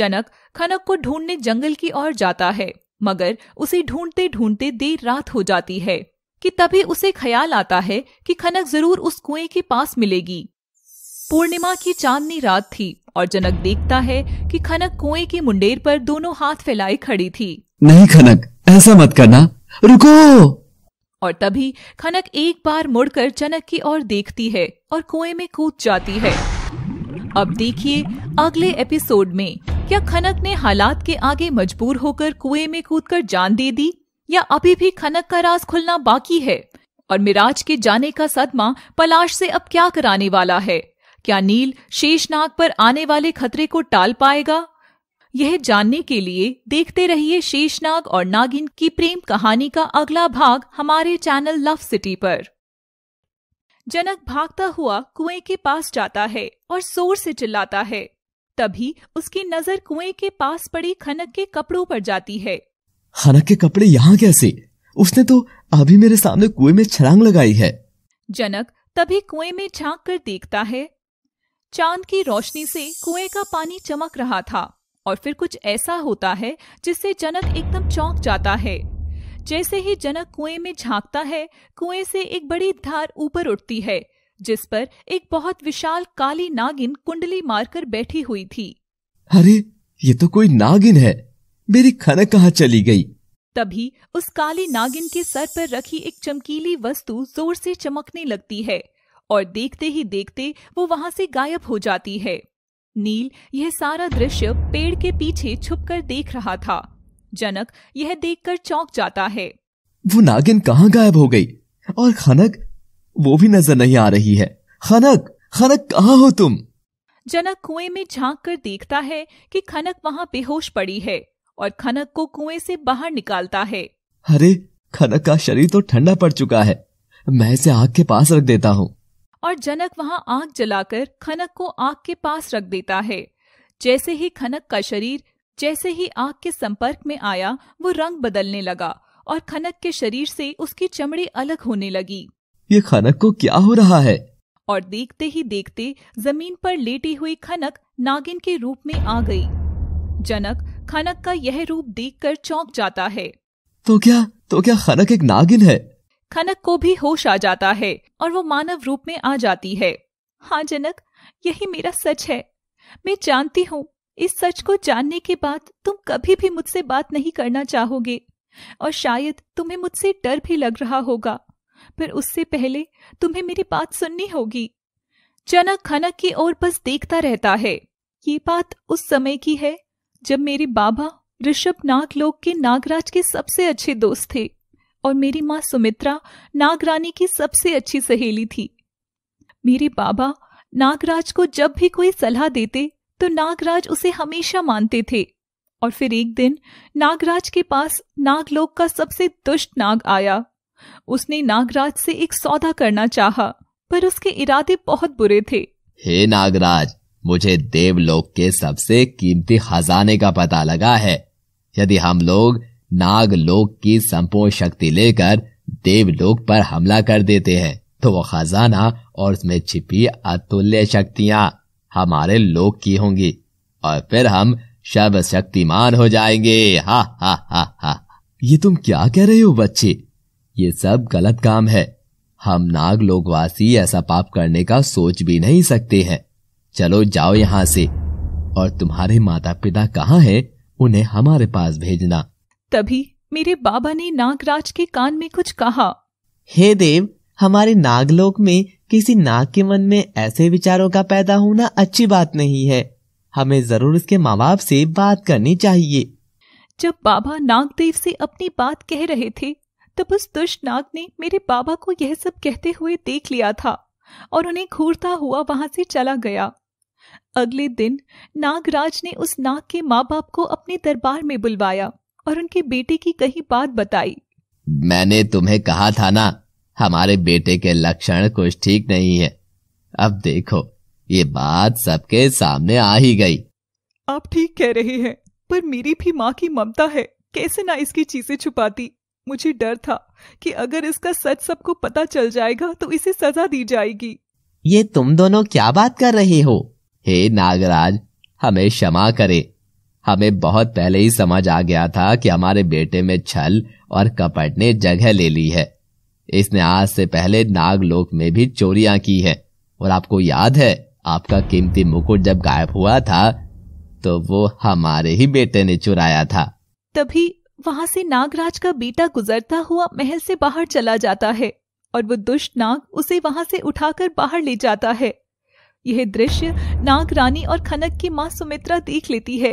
जनक खनक को ढूंढने जंगल की ओर जाता है मगर उसे ढूंढते ढूंढते देर रात हो जाती है कि तभी उसे ख्याल आता है कि खनक जरूर उस कुएं के पास मिलेगी पूर्णिमा की चांदनी रात थी और जनक देखता है कि खनक कुएं की मुंडेर पर दोनों हाथ फैलाए खड़ी थी नहीं खनक ऐसा मत करना रुको और तभी खनक एक बार मुड़कर चनक की ओर देखती है और कुएं में कूद जाती है अब देखिए अगले एपिसोड में क्या खनक ने हालात के आगे मजबूर होकर कुएं में कूदकर जान दे दी या अभी भी खनक का राज खुलना बाकी है और मिराज के जाने का सदमा पलाश से अब क्या कराने वाला है क्या नील शेषनाग पर आने वाले खतरे को टाल पाएगा यह जानने के लिए देखते रहिए शेषनाग और नागिन की प्रेम कहानी का अगला भाग हमारे चैनल लव सिटी पर जनक भागता हुआ कुएं के पास जाता है और जोर से चिल्लाता है तभी उसकी नजर कुएं के पास पड़ी खनक के कपड़ों पर जाती है खनक के कपड़े यहाँ कैसे उसने तो अभी मेरे सामने कुएं में छलांग लगाई है जनक तभी कुएं में झांक कर देखता है चांद की रोशनी से कुएं का पानी चमक रहा था और फिर कुछ ऐसा होता है जिससे जनक एकदम चौंक जाता है जैसे ही जनक कुएं में झांकता है कुएं से एक बड़ी धार ऊपर उठती है जिस पर एक बहुत विशाल काली नागिन कुंडली मारकर बैठी हुई थी अरे ये तो कोई नागिन है मेरी खनक कहाँ चली गई तभी उस काली नागिन के सर पर रखी एक चमकीली वस्तु जोर से चमकने लगती है और देखते ही देखते वो वहां से गायब हो जाती है नील यह सारा दृश्य पेड़ के पीछे छुपकर देख रहा था जनक यह देखकर चौंक जाता है वो नागिन कहाँ गायब हो गई और खनक वो भी नजर नहीं आ रही है खनक खनक कहाँ हो तुम जनक कुएं में झांक कर देखता है कि खनक वहाँ बेहोश पड़ी है और खनक को कुएं से बाहर निकालता है अरे खनक का शरीर तो ठंडा पड़ चुका है मैं इसे आग के पास रख देता हूँ और जनक वहां आग जलाकर खनक को आग के पास रख देता है जैसे ही खनक का शरीर जैसे ही आग के संपर्क में आया वो रंग बदलने लगा और खनक के शरीर से उसकी चमड़ी अलग होने लगी ये खनक को क्या हो रहा है और देखते ही देखते जमीन पर लेटी हुई खनक नागिन के रूप में आ गई जनक खनक का यह रूप देखकर चौंक जाता है तो क्या तो क्या खनक एक नागिन है खनक को भी होश आ जाता है और वो मानव रूप में आ जाती है हाँ जनक यही मेरा सच है मैं जानती हूँ इस सच को जानने के बाद तुम कभी भी मुझसे बात नहीं करना चाहोगे और शायद तुम्हें मुझसे डर भी लग रहा होगा पर उससे पहले तुम्हें मेरी बात सुननी होगी जनक खनक की ओर बस देखता रहता है ये बात उस समय की है जब मेरे बाबा ऋषभ नाग लोग के नागराज के सबसे अच्छे दोस्त थे और मेरी माँ सुमित्रा नागरानी की सबसे अच्छी सहेली थी मेरे बाबा नागराज को जब भी कोई सलाह देते तो नागराज उसे हमेशा मानते थे और फिर एक दिन नागराज के पास नागलोक का सबसे दुष्ट नाग आया उसने नागराज से एक सौदा करना चाहा, पर उसके इरादे बहुत बुरे थे हे नागराज मुझे देवलोक के सबसे कीमती खजाने का पता लगा है यदि हम लोग नागलोक की संपूर्ण शक्ति लेकर देवलोक पर हमला कर देते हैं तो वो खजाना और उसमें छिपी अतुल्य शक्तियां हमारे लोक की होंगी और फिर हम शब शक्तिमान हो जाएंगे हा हा हा हा ये तुम क्या कह रहे हो बच्चे ये सब गलत काम है हम नाग लोकवासी ऐसा पाप करने का सोच भी नहीं सकते हैं चलो जाओ यहाँ से और तुम्हारे माता पिता कहाँ हैं उन्हें हमारे पास भेजना तभी मेरे बाबा ने नागराज के कान में कुछ कहा हे देव हमारे नागलोक में किसी नाग के मन में ऐसे विचारों का पैदा होना अच्छी बात नहीं है हमें जरूर इसके माँ बाप से बात करनी चाहिए जब बाबा नागदेव से अपनी बात कह रहे थे तब उस दुष्ट नाग ने मेरे बाबा को यह सब कहते हुए देख लिया था और उन्हें घूरता हुआ वहां से चला गया अगले दिन नागराज ने उस नाग के माँ बाप को अपने दरबार में बुलवाया और उनके बेटे की कही बात बताई मैंने तुम्हें कहा था ना हमारे बेटे के लक्षण कुछ ठीक नहीं है अब देखो ये बात सबके सामने आ ही गई आप ठीक कह रहे हैं पर मेरी भी माँ की ममता है कैसे ना इसकी चीजें छुपाती मुझे डर था कि अगर इसका सच सबको पता चल जाएगा तो इसे सजा दी जाएगी ये तुम दोनों क्या बात कर रहे हो हे नागराज हमें क्षमा करे हमें बहुत पहले ही समझ आ गया था कि हमारे बेटे में छल और कपट ने जगह ले ली है इसने आज से पहले नागलोक में भी चोरियां की है और आपको याद है आपका कीमती मुकुट जब गायब हुआ था तो वो हमारे ही बेटे ने चुराया था तभी वहाँ से नागराज का बेटा गुजरता हुआ महल से बाहर चला जाता है और वो दुष्ट नाग उसे वहाँ से उठाकर बाहर ले जाता है यह दृश्य नाग रानी और खनक की माँ सुमित्रा देख लेती है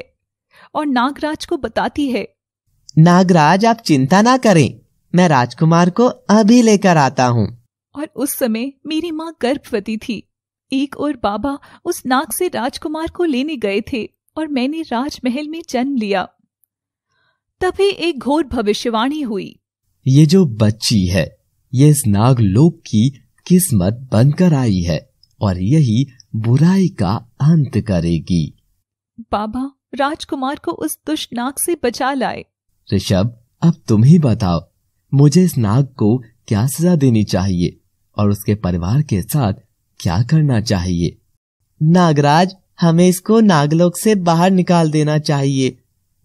और नागराज को बताती है नागराज आप चिंता ना करें मैं राजकुमार को अभी लेकर आता हूँ और उस समय मेरी माँ गर्भवती थी एक और बाबा उस नाग से राजकुमार को लेने गए थे और मैंने राजमहल में जन्म लिया तभी एक घोर भविष्यवाणी हुई ये जो बच्ची है ये इस नाग लोक की किस्मत बनकर आई है और यही बुराई का अंत करेगी बाबा राजकुमार को उस दुष्ट नाग से बचा लाए ऋषभ अब तुम ही बताओ मुझे इस नाग को क्या सजा देनी चाहिए और उसके परिवार के साथ क्या करना चाहिए नागराज हमें इसको नागलोक से बाहर निकाल देना चाहिए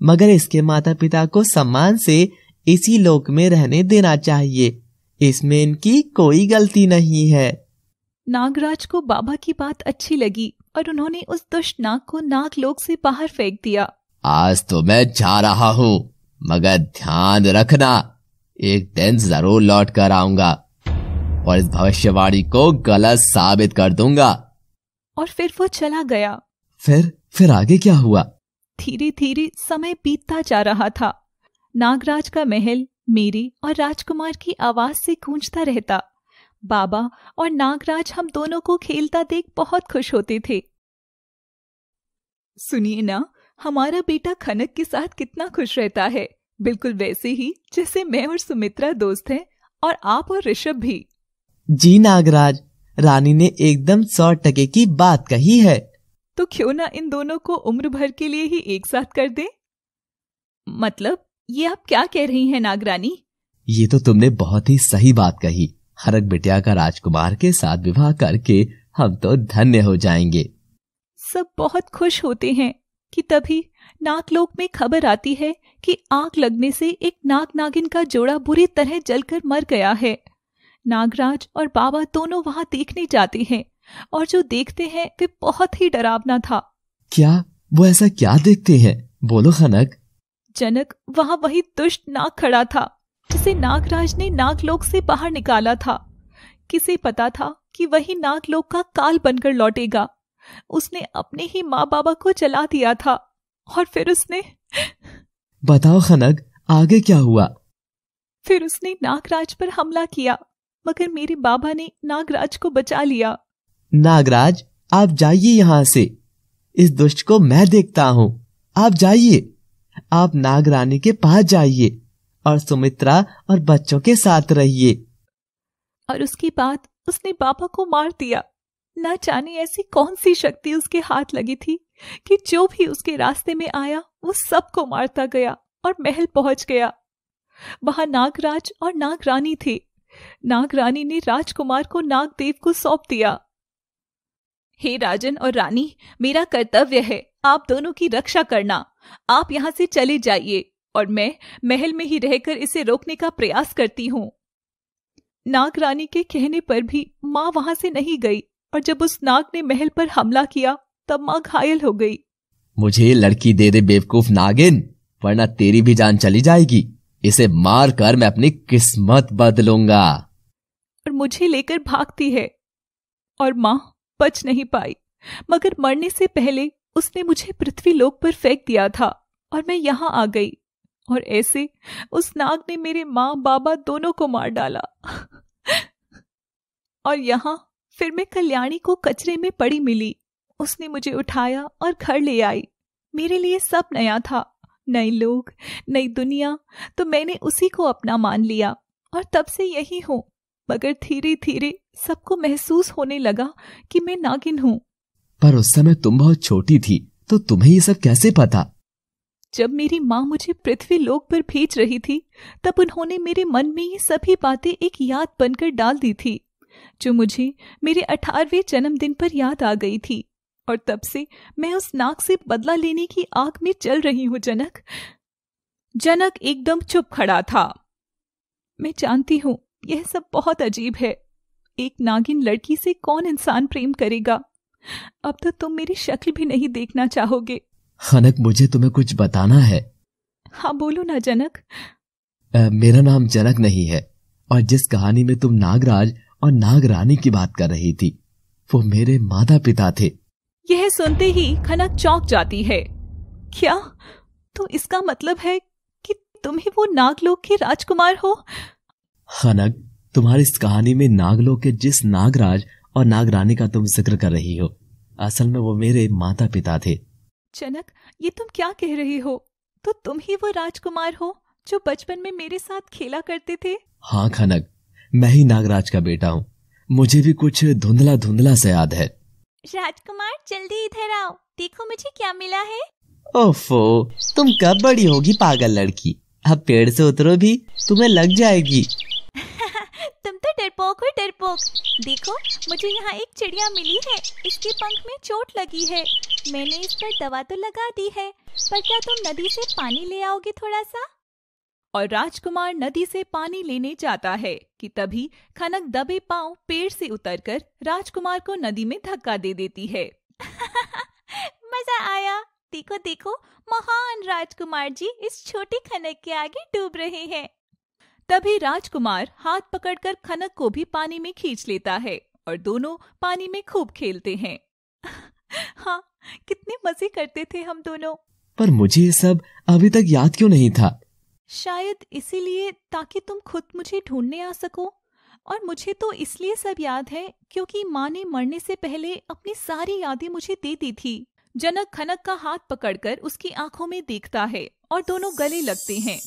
मगर इसके माता पिता को सम्मान से इसी लोक में रहने देना चाहिए इसमें इनकी कोई गलती नहीं है नागराज को बाबा की बात अच्छी लगी और उन्होंने उस दुष्ट नाग को नाग लोक से बाहर फेंक दिया आज तो मैं जा रहा हूँ मगर ध्यान रखना एक दिन जरूर लौट कर आऊंगा और इस भविष्यवाणी को गलत साबित कर दूंगा और फिर वो चला गया फिर फिर आगे क्या हुआ धीरे धीरे समय बीतता जा रहा था नागराज का महल मेरी और राजकुमार की आवाज से गूंजता रहता बाबा और नागराज हम दोनों को खेलता देख बहुत खुश होते थे सुनिए ना हमारा बेटा खनक के साथ कितना खुश रहता है बिल्कुल वैसे ही जैसे मैं और सुमित्रा दोस्त हैं और आप और ऋषभ भी जी नागराज रानी ने एकदम सौ टके की बात कही है तो क्यों ना इन दोनों को उम्र भर के लिए ही एक साथ कर दे मतलब ये आप क्या कह रही हैं नागरानी ये तो तुमने बहुत ही सही बात कही हरक बिटिया का राजकुमार के साथ विवाह करके हम तो धन्य हो जाएंगे सब बहुत खुश होते हैं कि तभी नागलोक में खबर आती है कि आग लगने से एक नाग नागिन का जोड़ा बुरी तरह जलकर मर गया है नागराज और बाबा दोनों वहां देखने जाते हैं और जो देखते हैं वे बहुत ही डरावना था क्या वो ऐसा क्या देखते हैं बोलो खनक जनक वहाँ वही दुष्ट नाग खड़ा था जिसे नागराज ने नागलोक से बाहर निकाला था किसे पता था कि वही नागलोक का काल बनकर लौटेगा उसने अपने ही माँ बाबा को चला दिया था और फिर उसने बताओ खनक आगे क्या हुआ फिर उसने नागराज पर हमला किया मगर मेरे बाबा ने नागराज को बचा लिया नागराज आप जाइए यहाँ से इस दुष्ट को मैं देखता हूँ आप जाइए आप नागरानी के पास जाइए और सुमित्रा और बच्चों के साथ रहिए और उसके बाद उसने पापा को मार दिया ना जाने ऐसी कौन सी शक्ति उसके हाथ लगी थी कि जो भी उसके रास्ते में आया वो सबको मारता गया और महल पहुंच गया वहां नागराज और नागरानी थे नागरानी ने राजकुमार को नागदेव को सौंप दिया हे राजन और रानी मेरा कर्तव्य है आप दोनों की रक्षा करना आप यहां से चले जाइए और मैं महल में ही रहकर इसे रोकने का प्रयास करती हूँ नाग रानी के कहने पर भी माँ वहां से नहीं गई और जब उस नाग ने महल पर हमला किया तब माँ घायल हो गई मुझे लड़की दे दे बेवकूफ नागिन वरना तेरी भी जान चली जाएगी इसे मार कर मैं अपनी किस्मत बदलूंगा और मुझे लेकर भागती है और माँ बच नहीं पाई मगर मरने से पहले उसने मुझे पृथ्वी लोक पर फेंक दिया था और मैं यहाँ आ गई और ऐसे उस नाग ने मेरे माँ बाबा दोनों को मार डाला और यहाँ फिर मैं कल्याणी को कचरे में पड़ी मिली उसने मुझे उठाया और घर ले आई मेरे लिए सब नया था नए लोग नई दुनिया तो मैंने उसी को अपना मान लिया और तब से यही हूँ मगर धीरे धीरे सबको महसूस होने लगा कि मैं नागिन हूँ पर उस समय तुम बहुत छोटी थी तो तुम्हें ये सब कैसे पता जब मेरी माँ मुझे पृथ्वी लोक पर भेज रही थी तब उन्होंने मेरे मन में ये सभी बातें एक याद बनकर डाल दी थी जो मुझे मेरे अठारहवें जन्मदिन पर याद आ गई थी और तब से मैं उस नाक से बदला लेने की आग में चल रही हूं जनक जनक एकदम चुप खड़ा था मैं जानती हूं यह सब बहुत अजीब है एक नागिन लड़की से कौन इंसान प्रेम करेगा अब तो तुम मेरी शक्ल भी नहीं देखना चाहोगे हनक मुझे तुम्हें कुछ बताना है हाँ बोलो ना जनक आ, मेरा नाम जनक नहीं है और जिस कहानी में तुम नागराज और नागरानी की बात कर रही थी वो मेरे माता पिता थे यह सुनते ही खनक चौंक जाती है क्या तो इसका मतलब है कि तुम ही वो नागलोक के राजकुमार हो खनक तुम्हारी इस कहानी में नागलोक के जिस नागराज और नागरानी का तुम जिक्र कर रही हो असल में वो मेरे माता पिता थे जनक ये तुम क्या कह रही हो तो तुम ही वो राजकुमार हो जो बचपन में मेरे साथ खेला करते थे हाँ खनक मैं ही नागराज का बेटा हूँ मुझे भी कुछ धुंधला धुंधला से याद है राजकुमार जल्दी इधर आओ देखो मुझे क्या मिला है ओफो तुम कब बड़ी होगी पागल लड़की अब पेड़ से उतरो भी तुम्हें लग जाएगी तुम तो डरपोक हो डरपोक देखो मुझे यहाँ एक चिड़िया मिली है इसके पंख में चोट लगी है मैंने इस पर दवा तो लगा दी है पर क्या तुम नदी से पानी ले आओगे थोड़ा सा और राजकुमार नदी से पानी लेने जाता है कि तभी खनक दबे पांव पेड़ से उतरकर राजकुमार को नदी में धक्का दे देती है मजा आया देखो देखो महान राजकुमार जी इस छोटे खनक के आगे डूब रहे हैं तभी राजकुमार हाथ पकड़कर खनक को भी पानी में खींच लेता है और दोनों पानी में खूब खेलते हैं हाँ कितने मजे करते थे हम दोनों पर मुझे ये सब अभी तक याद क्यों नहीं था शायद इसीलिए ताकि तुम खुद मुझे ढूंढने आ सको और मुझे तो इसलिए सब याद है क्योंकि माँ ने मरने से पहले अपनी सारी यादें मुझे दे दी थी जनक खनक का हाथ पकड़कर उसकी आंखों में देखता है और दोनों गले लगते हैं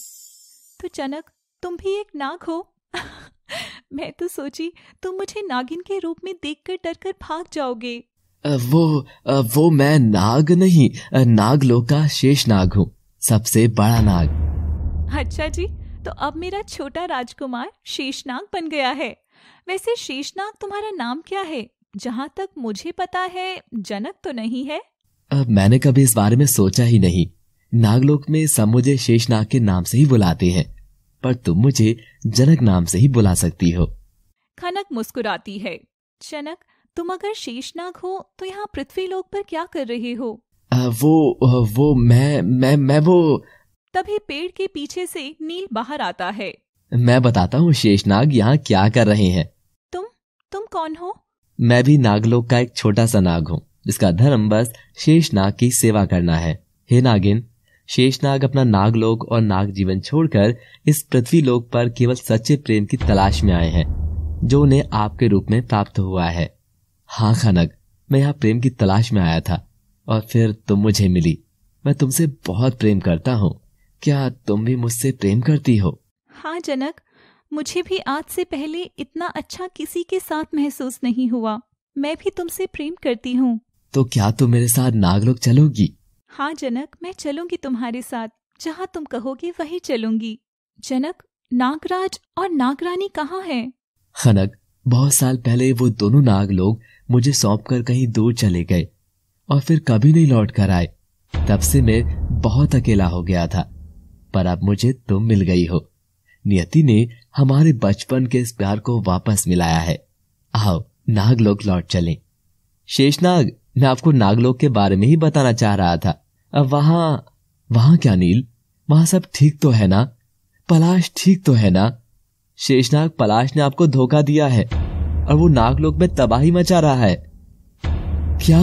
तो जनक तुम भी एक नाग हो मैं तो सोची तुम मुझे नागिन के रूप में देखकर डरकर भाग जाओगे वो वो मैं नाग नहीं नागलोक का शेष नाग हूँ सबसे बड़ा नाग अच्छा जी तो अब मेरा छोटा राजकुमार शेषनाग बन गया है वैसे शेषनाग तुम्हारा नाम क्या है जहाँ तक मुझे पता है जनक तो नहीं है आ, मैंने कभी इस बारे में सोचा ही नहीं नागलोक में सब मुझे शेषनाग के नाम से ही बुलाते हैं पर तुम मुझे जनक नाम से ही बुला सकती हो खनक मुस्कुराती है जनक तुम अगर शेषनाग हो तो यहाँ पृथ्वी लोक पर क्या कर रहे हो आ, वो वो मैं मैं मैं वो तभी पेड़ के पीछे से नील बाहर आता है मैं बताता हूँ शेषनाग यहाँ क्या कर रहे हैं तुम तुम कौन हो मैं भी नागलोक का एक छोटा सा नाग हूँ जिसका धर्म बस शेषनाग की सेवा करना है हे नागिन शेषनाग अपना नागलोक और नाग जीवन छोड़कर इस पृथ्वी लोक पर केवल सच्चे प्रेम की तलाश में आए हैं जो उन्हें आपके रूप में प्राप्त हुआ है हाँ खनक मैं यहाँ प्रेम की तलाश में आया था और फिर तुम मुझे मिली मैं तुमसे बहुत प्रेम करता हूँ क्या तुम भी मुझसे प्रेम करती हो हाँ जनक मुझे भी आज से पहले इतना अच्छा किसी के साथ महसूस नहीं हुआ मैं भी तुमसे प्रेम करती हूँ तो क्या तुम मेरे साथ नागलोक चलोगी हाँ जनक मैं चलूंगी तुम्हारे साथ जहाँ तुम कहोगे वही चलूंगी जनक नागराज और नागरानी कहाँ है खनक बहुत साल पहले वो दोनों नाग लोग मुझे सौंप कर कहीं दूर चले गए और फिर कभी नहीं लौट कर आए तब से मैं बहुत अकेला हो गया था पर अब मुझे तुम मिल गई हो नियति ने हमारे बचपन के इस प्यार को वापस मिलाया है आओ नाग लोग लौट चले शेषनाग मैं आपको नागलोक के बारे में ही बताना चाह रहा था अब वहां वहां क्या नील वहां सब ठीक तो है ना पलाश ठीक तो है ना शेषनाग पलाश ने आपको धोखा दिया है और वो नागलोक में तबाही मचा रहा है क्या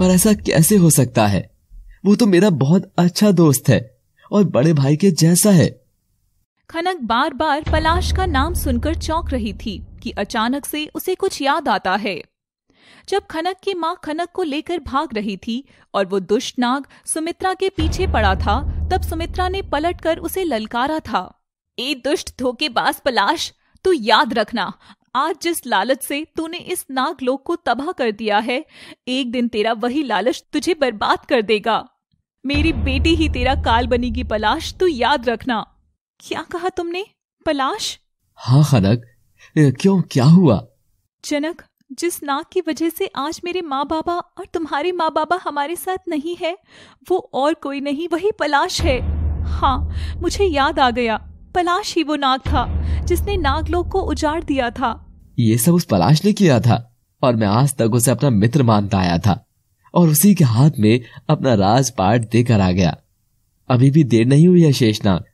पर ऐसा कैसे हो सकता है वो तो मेरा बहुत अच्छा दोस्त है और बड़े भाई के जैसा है खनक बार बार पलाश का नाम सुनकर चौंक रही थी कि अचानक से उसे कुछ याद आता है जब खनक की माँ खनक को लेकर भाग रही थी और वो दुष्ट नाग सुमित्रा के पीछे पड़ा था तब सुमित्रा ने पलट कर उसे ललकारा था ए दुष्ट धोखेबाज पलाश तू याद रखना आज जिस लालच से तूने इस लोक को तबाह कर दिया है एक दिन तेरा वही लालच तुझे बर्बाद कर देगा मेरी बेटी ही तेरा काल बनेगी पलाश तू याद रखना क्या कहा तुमने पलाश हाँ खनक क्यों क्या हुआ जनक जिस नाक की वजह से आज मेरे माँ बाबा और तुम्हारे माँ बाबा हमारे साथ नहीं है वो और कोई नहीं वही पलाश है हाँ मुझे याद आ गया पलाश ही वो नाग था जिसने नागलोक को उजाड़ दिया था ये सब उस पलाश ने किया था और मैं आज तक उसे अपना मित्र मानता आया था और उसी के हाथ में अपना राज पाठ देकर आ गया अभी भी देर नहीं हुई है शेषनाग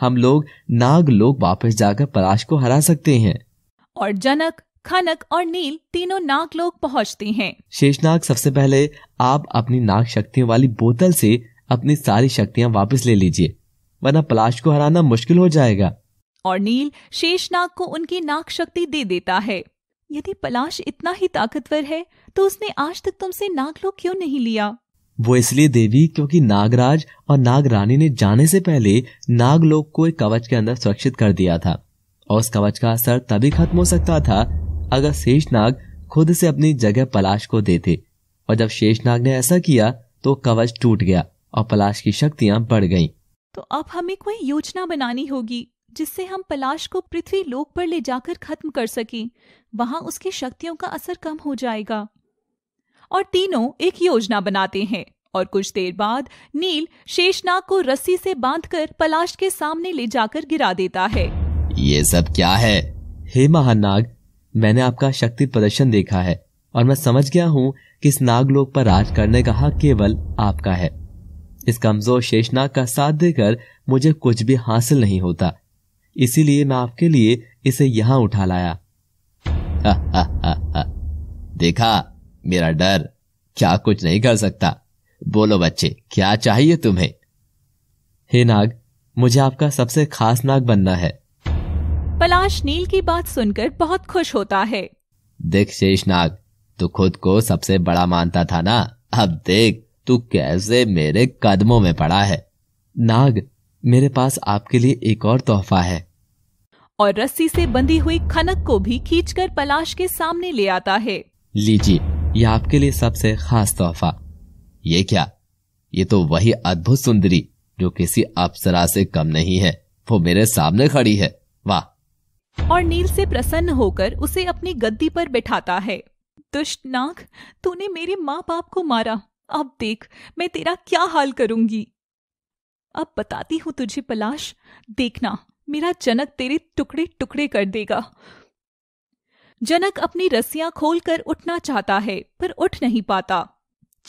हम लोग नाग लोग वापस जाकर पलाश को हरा सकते हैं और जनक खनक और नील तीनों नाग लोग पहुँचते हैं शेषनाग सबसे पहले आप अपनी नाग शक्तियों वाली बोतल से अपनी सारी शक्तियाँ वापस ले लीजिए वरना पलाश को हराना मुश्किल हो जाएगा और नील शेषनाग को उनकी नाग शक्ति दे देता है यदि पलाश इतना ही ताकतवर है तो उसने आज तक तुमसे नागलोक क्यों नहीं लिया वो इसलिए देवी क्योंकि नागराज और नागरानी ने जाने से पहले नागलोक को एक कवच के अंदर सुरक्षित कर दिया था और उस कवच का असर तभी खत्म हो सकता था अगर शेषनाग खुद से अपनी जगह पलाश को देते और जब शेषनाग ने ऐसा किया तो कवच टूट गया और पलाश की शक्तियां बढ़ गईं। तो अब हमें कोई योजना बनानी होगी जिससे हम पलाश को पृथ्वी लोक पर ले जाकर खत्म कर सके वहां उसकी शक्तियों का असर कम हो जाएगा और तीनों एक योजना बनाते हैं और कुछ देर बाद नील शेषनाग को रस्सी से बांधकर पलाश के सामने ले जाकर गिरा देता है ये सब क्या है हे महानाग मैंने आपका शक्ति प्रदर्शन देखा है और मैं समझ गया हूँ कि इस नागलोक पर राज करने का हक केवल आपका है इस कमजोर शेषनाग का साथ देकर मुझे कुछ भी हासिल नहीं होता इसीलिए मैं आपके लिए इसे यहाँ उठा लाया हा, हा, हा, देखा मेरा डर क्या कुछ नहीं कर सकता बोलो बच्चे क्या चाहिए तुम्हें हे नाग मुझे आपका सबसे खास नाग बनना है पलाश नील की बात सुनकर बहुत खुश होता है देख शेषनाग तू खुद को सबसे बड़ा मानता था ना अब देख तू कैसे मेरे कदमों में पड़ा है नाग मेरे पास आपके लिए एक और तोहफा है और रस्सी से बंधी हुई खनक को भी खींचकर पलाश के सामने ले आता है लीजिए ये आपके लिए सबसे खास तोहफा ये क्या ये तो वही अद्भुत सुंदरी जो किसी अप्सरा से कम नहीं है वो मेरे सामने खड़ी है और नील से प्रसन्न होकर उसे अपनी गद्दी पर बैठाता है दुष्ट नाग तूने मेरे माँ बाप को मारा अब देख मैं तेरा क्या हाल करूंगी अब बताती हूं तुझे पलाश देखना मेरा जनक तेरे टुकड़े टुकड़े कर देगा जनक अपनी रस्सियां खोलकर उठना चाहता है पर उठ नहीं पाता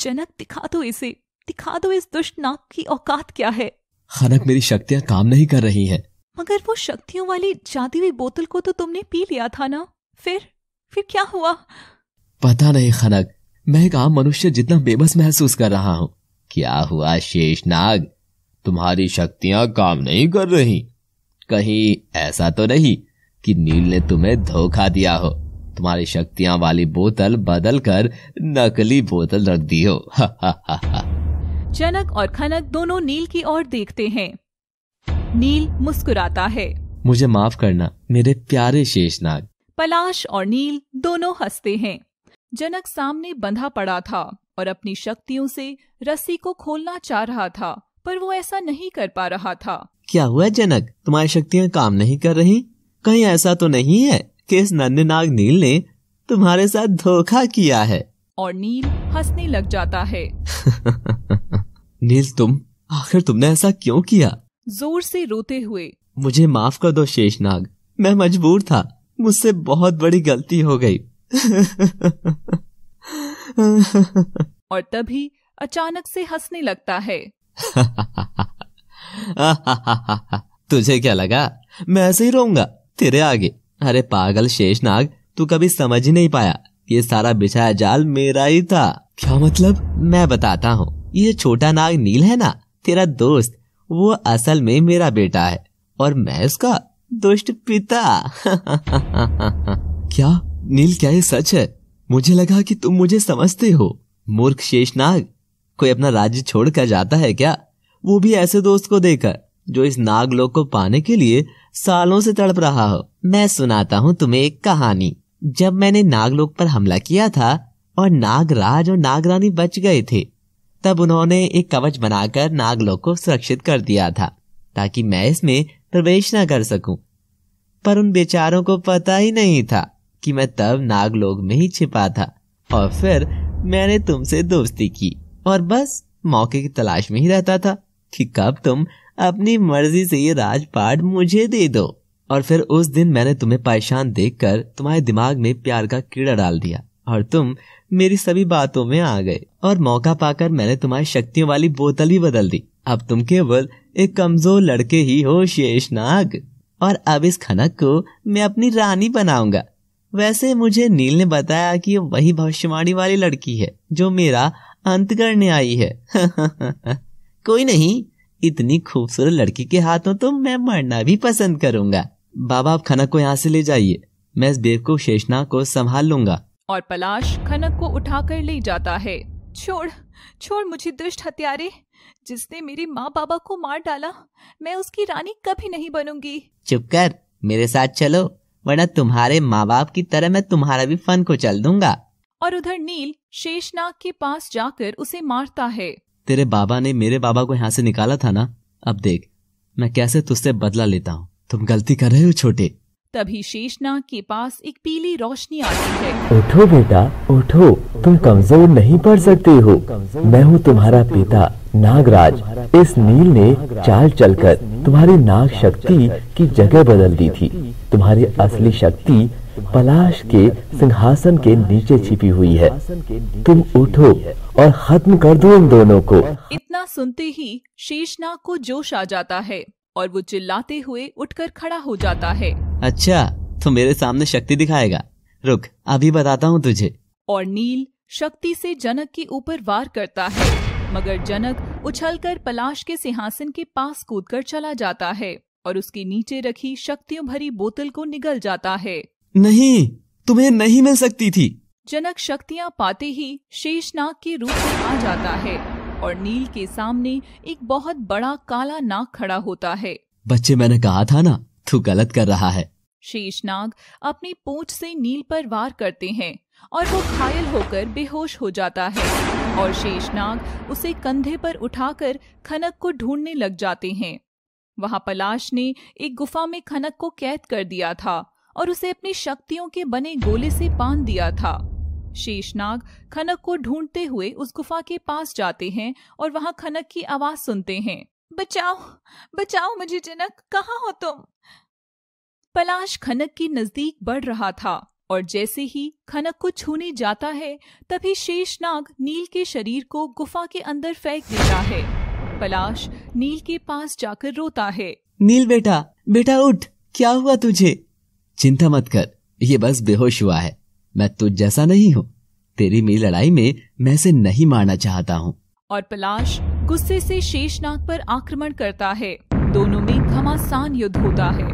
जनक दिखा दो इसे दिखा दो इस दुष्ट नाग की औकात क्या है खनक मेरी शक्तियां काम नहीं कर रही हैं मगर वो शक्तियों वाली जाती हुई बोतल को तो तुमने पी लिया था ना फिर फिर क्या हुआ पता नहीं खनक मैं एक आम मनुष्य जितना बेबस महसूस कर रहा हूँ क्या हुआ शेष नाग तुम्हारी शक्तियाँ काम नहीं कर रही कहीं ऐसा तो नहीं कि नील ने तुम्हें धोखा दिया हो तुम्हारी शक्तियाँ वाली बोतल बदल कर नकली बोतल रख दी हो जनक और खनक दोनों नील की ओर देखते हैं नील मुस्कुराता है मुझे माफ करना मेरे प्यारे शेषनाग पलाश और नील दोनों हंसते हैं जनक सामने बंधा पड़ा था और अपनी शक्तियों से रस्सी को खोलना चाह रहा था पर वो ऐसा नहीं कर पा रहा था क्या हुआ जनक तुम्हारी शक्तियाँ काम नहीं कर रही कहीं ऐसा तो नहीं है कि इस नाग नील ने तुम्हारे साथ धोखा किया है और नील हंसने लग जाता है नील तुम आखिर तुमने ऐसा क्यों किया जोर से रोते हुए मुझे माफ कर दो शेषनाग मैं मजबूर था मुझसे बहुत बड़ी गलती हो गई और तभी अचानक से हंसने लगता है तुझे क्या लगा मैं ऐसे ही रहूंगा तेरे आगे अरे पागल शेषनाग तू कभी समझ ही नहीं पाया ये सारा बिछाया जाल मेरा ही था क्या मतलब मैं बताता हूँ ये छोटा नाग नील है ना तेरा दोस्त वो असल में मेरा बेटा है और मैं उसका दुष्ट पिता क्या नील क्या ये सच है मुझे लगा कि तुम मुझे समझते हो मूर्ख शेषनाग कोई अपना राज्य छोड़ कर जाता है क्या वो भी ऐसे दोस्त को देकर जो इस नाग लोग को पाने के लिए सालों से तड़प रहा हो मैं सुनाता हूँ तुम्हें एक कहानी जब मैंने नागलोक पर हमला किया था और नागराज और नागरानी बच गए थे तब उन्होंने एक कवच बनाकर नागलोक को सुरक्षित कर दिया था ताकि मैं इसमें प्रवेश न कर सकूं पर उन बेचारों को पता ही नहीं था कि मैं तब नागलोक में ही छिपा था और फिर मैंने तुमसे दोस्ती की और बस मौके की तलाश में ही रहता था कि कब तुम अपनी मर्जी से ये राजपाट मुझे दे दो और फिर उस दिन मैंने तुम्हें परेशान देखकर तुम्हारे दिमाग में प्यार का कीड़ा डाल दिया और तुम मेरी सभी बातों में आ गए और मौका पाकर मैंने तुम्हारी शक्तियों वाली बोतल भी बदल दी अब तुम केवल एक कमजोर लड़के ही हो शेषनाग और अब इस खनक को मैं अपनी रानी बनाऊंगा वैसे मुझे नील ने बताया कि वही भविष्यवाणी वाली लड़की है जो मेरा अंत करने आई है कोई नहीं इतनी खूबसूरत लड़की के हाथों तो मैं मरना भी पसंद करूंगा बाबा आप खनक को यहाँ से ले जाइए मैं इस बेवकूफ शेषनाग को संभाल लूंगा और पलाश खनक को उठाकर ले जाता है छोड़ छोड़ मुझे दुष्ट हत्यारे जिसने मेरे माँ बाबा को मार डाला मैं उसकी रानी कभी नहीं बनूंगी चुप कर मेरे साथ चलो वरना तुम्हारे माँ बाप की तरह मैं तुम्हारा भी फन को चल दूंगा और उधर नील शेषनाग के पास जाकर उसे मारता है तेरे बाबा ने मेरे बाबा को यहाँ से निकाला था ना अब देख मैं कैसे तुझसे बदला लेता हूँ तुम गलती कर रहे हो छोटे तभी शेषनाग के पास एक पीली रोशनी आती है उठो बेटा उठो तुम कमजोर नहीं पड़ सकते हो मैं हूँ तुम्हारा पिता नागराज इस नील ने चाल चलकर तुम्हारी नाग शक्ति की जगह बदल दी थी तुम्हारी असली शक्ति पलाश के सिंहासन के नीचे छिपी हुई है तुम उठो और खत्म कर दो इन दोनों को इतना सुनते ही शेषनाग को जोश आ जाता है और वो चिल्लाते हुए उठकर खड़ा हो जाता है अच्छा तो मेरे सामने शक्ति दिखाएगा रुक अभी बताता हूँ तुझे और नील शक्ति से जनक के ऊपर वार करता है मगर जनक उछलकर पलाश के सिंहासन के पास कूद कर चला जाता है और उसके नीचे रखी शक्तियों भरी बोतल को निगल जाता है नहीं तुम्हें नहीं मिल सकती थी जनक शक्तियाँ पाते ही शेषनाग के रूप में आ जाता है और नील के सामने एक बहुत बड़ा काला नाग खड़ा होता है बच्चे मैंने कहा था ना तू गलत कर रहा है शेष नाग अपनी पूंछ से नील पर वार करते हैं और वो घायल होकर बेहोश हो जाता है और शेष नाग उसे कंधे पर उठाकर खनक को ढूंढने लग जाते हैं वहां पलाश ने एक गुफा में खनक को कैद कर दिया था और उसे अपनी शक्तियों के बने गोले से बांध दिया था शेषनाग खनक को ढूंढते हुए उस गुफा के पास जाते हैं और वहां खनक की आवाज सुनते हैं बचाओ बचाओ मुझे जनक कहाँ हो तुम पलाश खनक के नजदीक बढ़ रहा था और जैसे ही खनक को छूने जाता है तभी शेषनाग नील के शरीर को गुफा के अंदर फेंक देता है पलाश नील के पास जाकर रोता है नील बेटा बेटा उठ क्या हुआ तुझे चिंता मत कर ये बस बेहोश हुआ है मैं तुझ तो जैसा नहीं हूँ तेरी मेरी लड़ाई में मैं से नहीं मारना चाहता हूँ और पलाश गुस्से से शेषनाग पर आक्रमण करता है दोनों में घमासान युद्ध होता है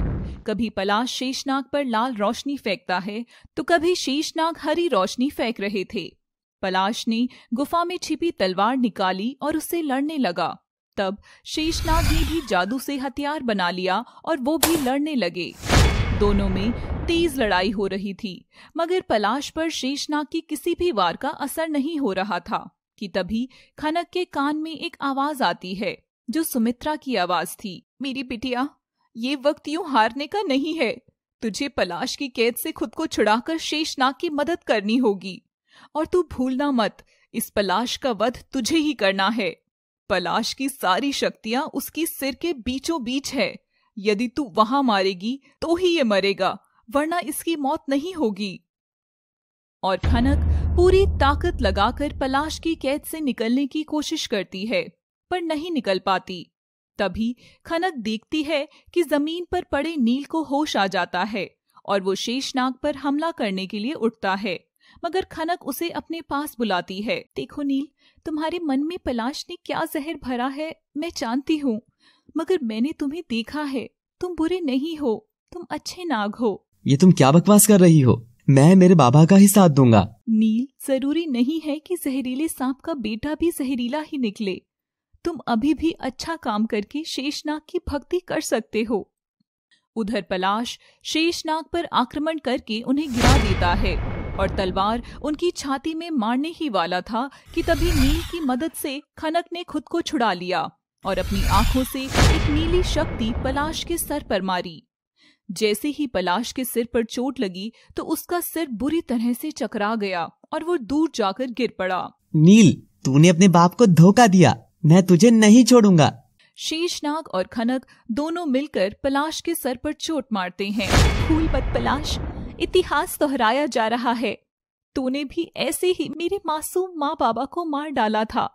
कभी पलाश शेषनाग पर लाल रोशनी फेंकता है तो कभी शेषनाग हरी रोशनी फेंक रहे थे पलाश ने गुफा में छिपी तलवार निकाली और उससे लड़ने लगा तब शेषनाग ने भी जादू से हथियार बना लिया और वो भी लड़ने लगे दोनों में तेज लड़ाई हो रही थी मगर पलाश पर शेषनाग की किसी भी वार का असर नहीं हो रहा था कि तभी खनक के कान में एक आवाज आती है जो सुमित्रा की आवाज थी मेरी बिटिया ये वक्त यूं हारने का नहीं है तुझे पलाश की कैद से खुद को छुड़ाकर शेषनाग की मदद करनी होगी और तू भूलना मत इस पलाश का वध तुझे ही करना है पलाश की सारी शक्तियां उसकी सिर के बीचों बीच है यदि तू वहां मारेगी तो ही ये मरेगा वरना इसकी मौत नहीं होगी और खनक पूरी ताकत लगाकर पलाश की कैद से निकलने की कोशिश करती है पर नहीं निकल पाती तभी खनक देखती है कि जमीन पर पड़े नील को होश आ जाता है और वो शेषनाग पर हमला करने के लिए उठता है मगर खनक उसे अपने पास बुलाती है देखो नील तुम्हारे मन में पलाश ने क्या जहर भरा है मैं जानती हूँ मगर मैंने तुम्हें देखा है तुम बुरे नहीं हो तुम अच्छे नाग हो ये तुम क्या बकवास कर रही हो मैं मेरे बाबा का ही साथ दूंगा नील जरूरी नहीं है कि जहरीले सांप का बेटा भी जहरीला ही निकले तुम अभी भी अच्छा काम करके शेषनाग की भक्ति कर सकते हो उधर पलाश शेषनाग पर आक्रमण करके उन्हें गिरा देता है और तलवार उनकी छाती में मारने ही वाला था कि तभी नील की मदद से खनक ने खुद को छुड़ा लिया और अपनी आंखों से एक नीली शक्ति पलाश के सर पर मारी जैसे ही पलाश के सिर पर चोट लगी तो उसका सिर बुरी तरह से चकरा गया और वो दूर जाकर गिर पड़ा नील तूने अपने बाप को धोखा दिया मैं तुझे नहीं छोड़ूंगा शेषनाग और खनक दोनों मिलकर पलाश के सर पर चोट मारते हैं फूल मत पलाश इतिहास दोहराया जा रहा है तूने भी ऐसे ही मेरे मासूम माँ बाबा को मार डाला था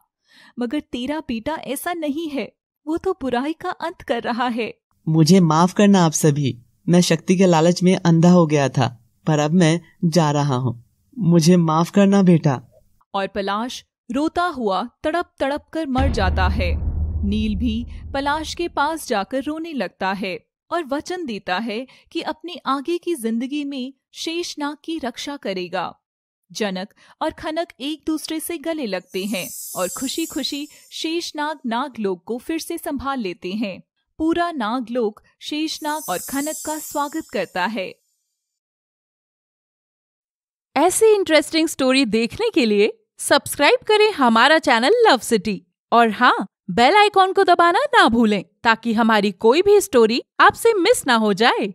मगर तेरा बेटा ऐसा नहीं है वो तो बुराई का अंत कर रहा है मुझे माफ करना आप सभी मैं शक्ति के लालच में अंधा हो गया था पर अब मैं जा रहा हूँ मुझे माफ करना बेटा और पलाश रोता हुआ तड़प तड़प कर मर जाता है नील भी पलाश के पास जाकर रोने लगता है और वचन देता है कि अपने आगे की जिंदगी में शेषनाग की रक्षा करेगा जनक और खनक एक दूसरे से गले लगते हैं और खुशी खुशी शेषनाग नागलोक को फिर से संभाल लेते हैं पूरा नागलोक शेषनाग और खनक का स्वागत करता है ऐसी इंटरेस्टिंग स्टोरी देखने के लिए सब्सक्राइब करें हमारा चैनल लव सिटी और हाँ बेल आइकॉन को दबाना ना भूलें ताकि हमारी कोई भी स्टोरी आपसे मिस ना हो जाए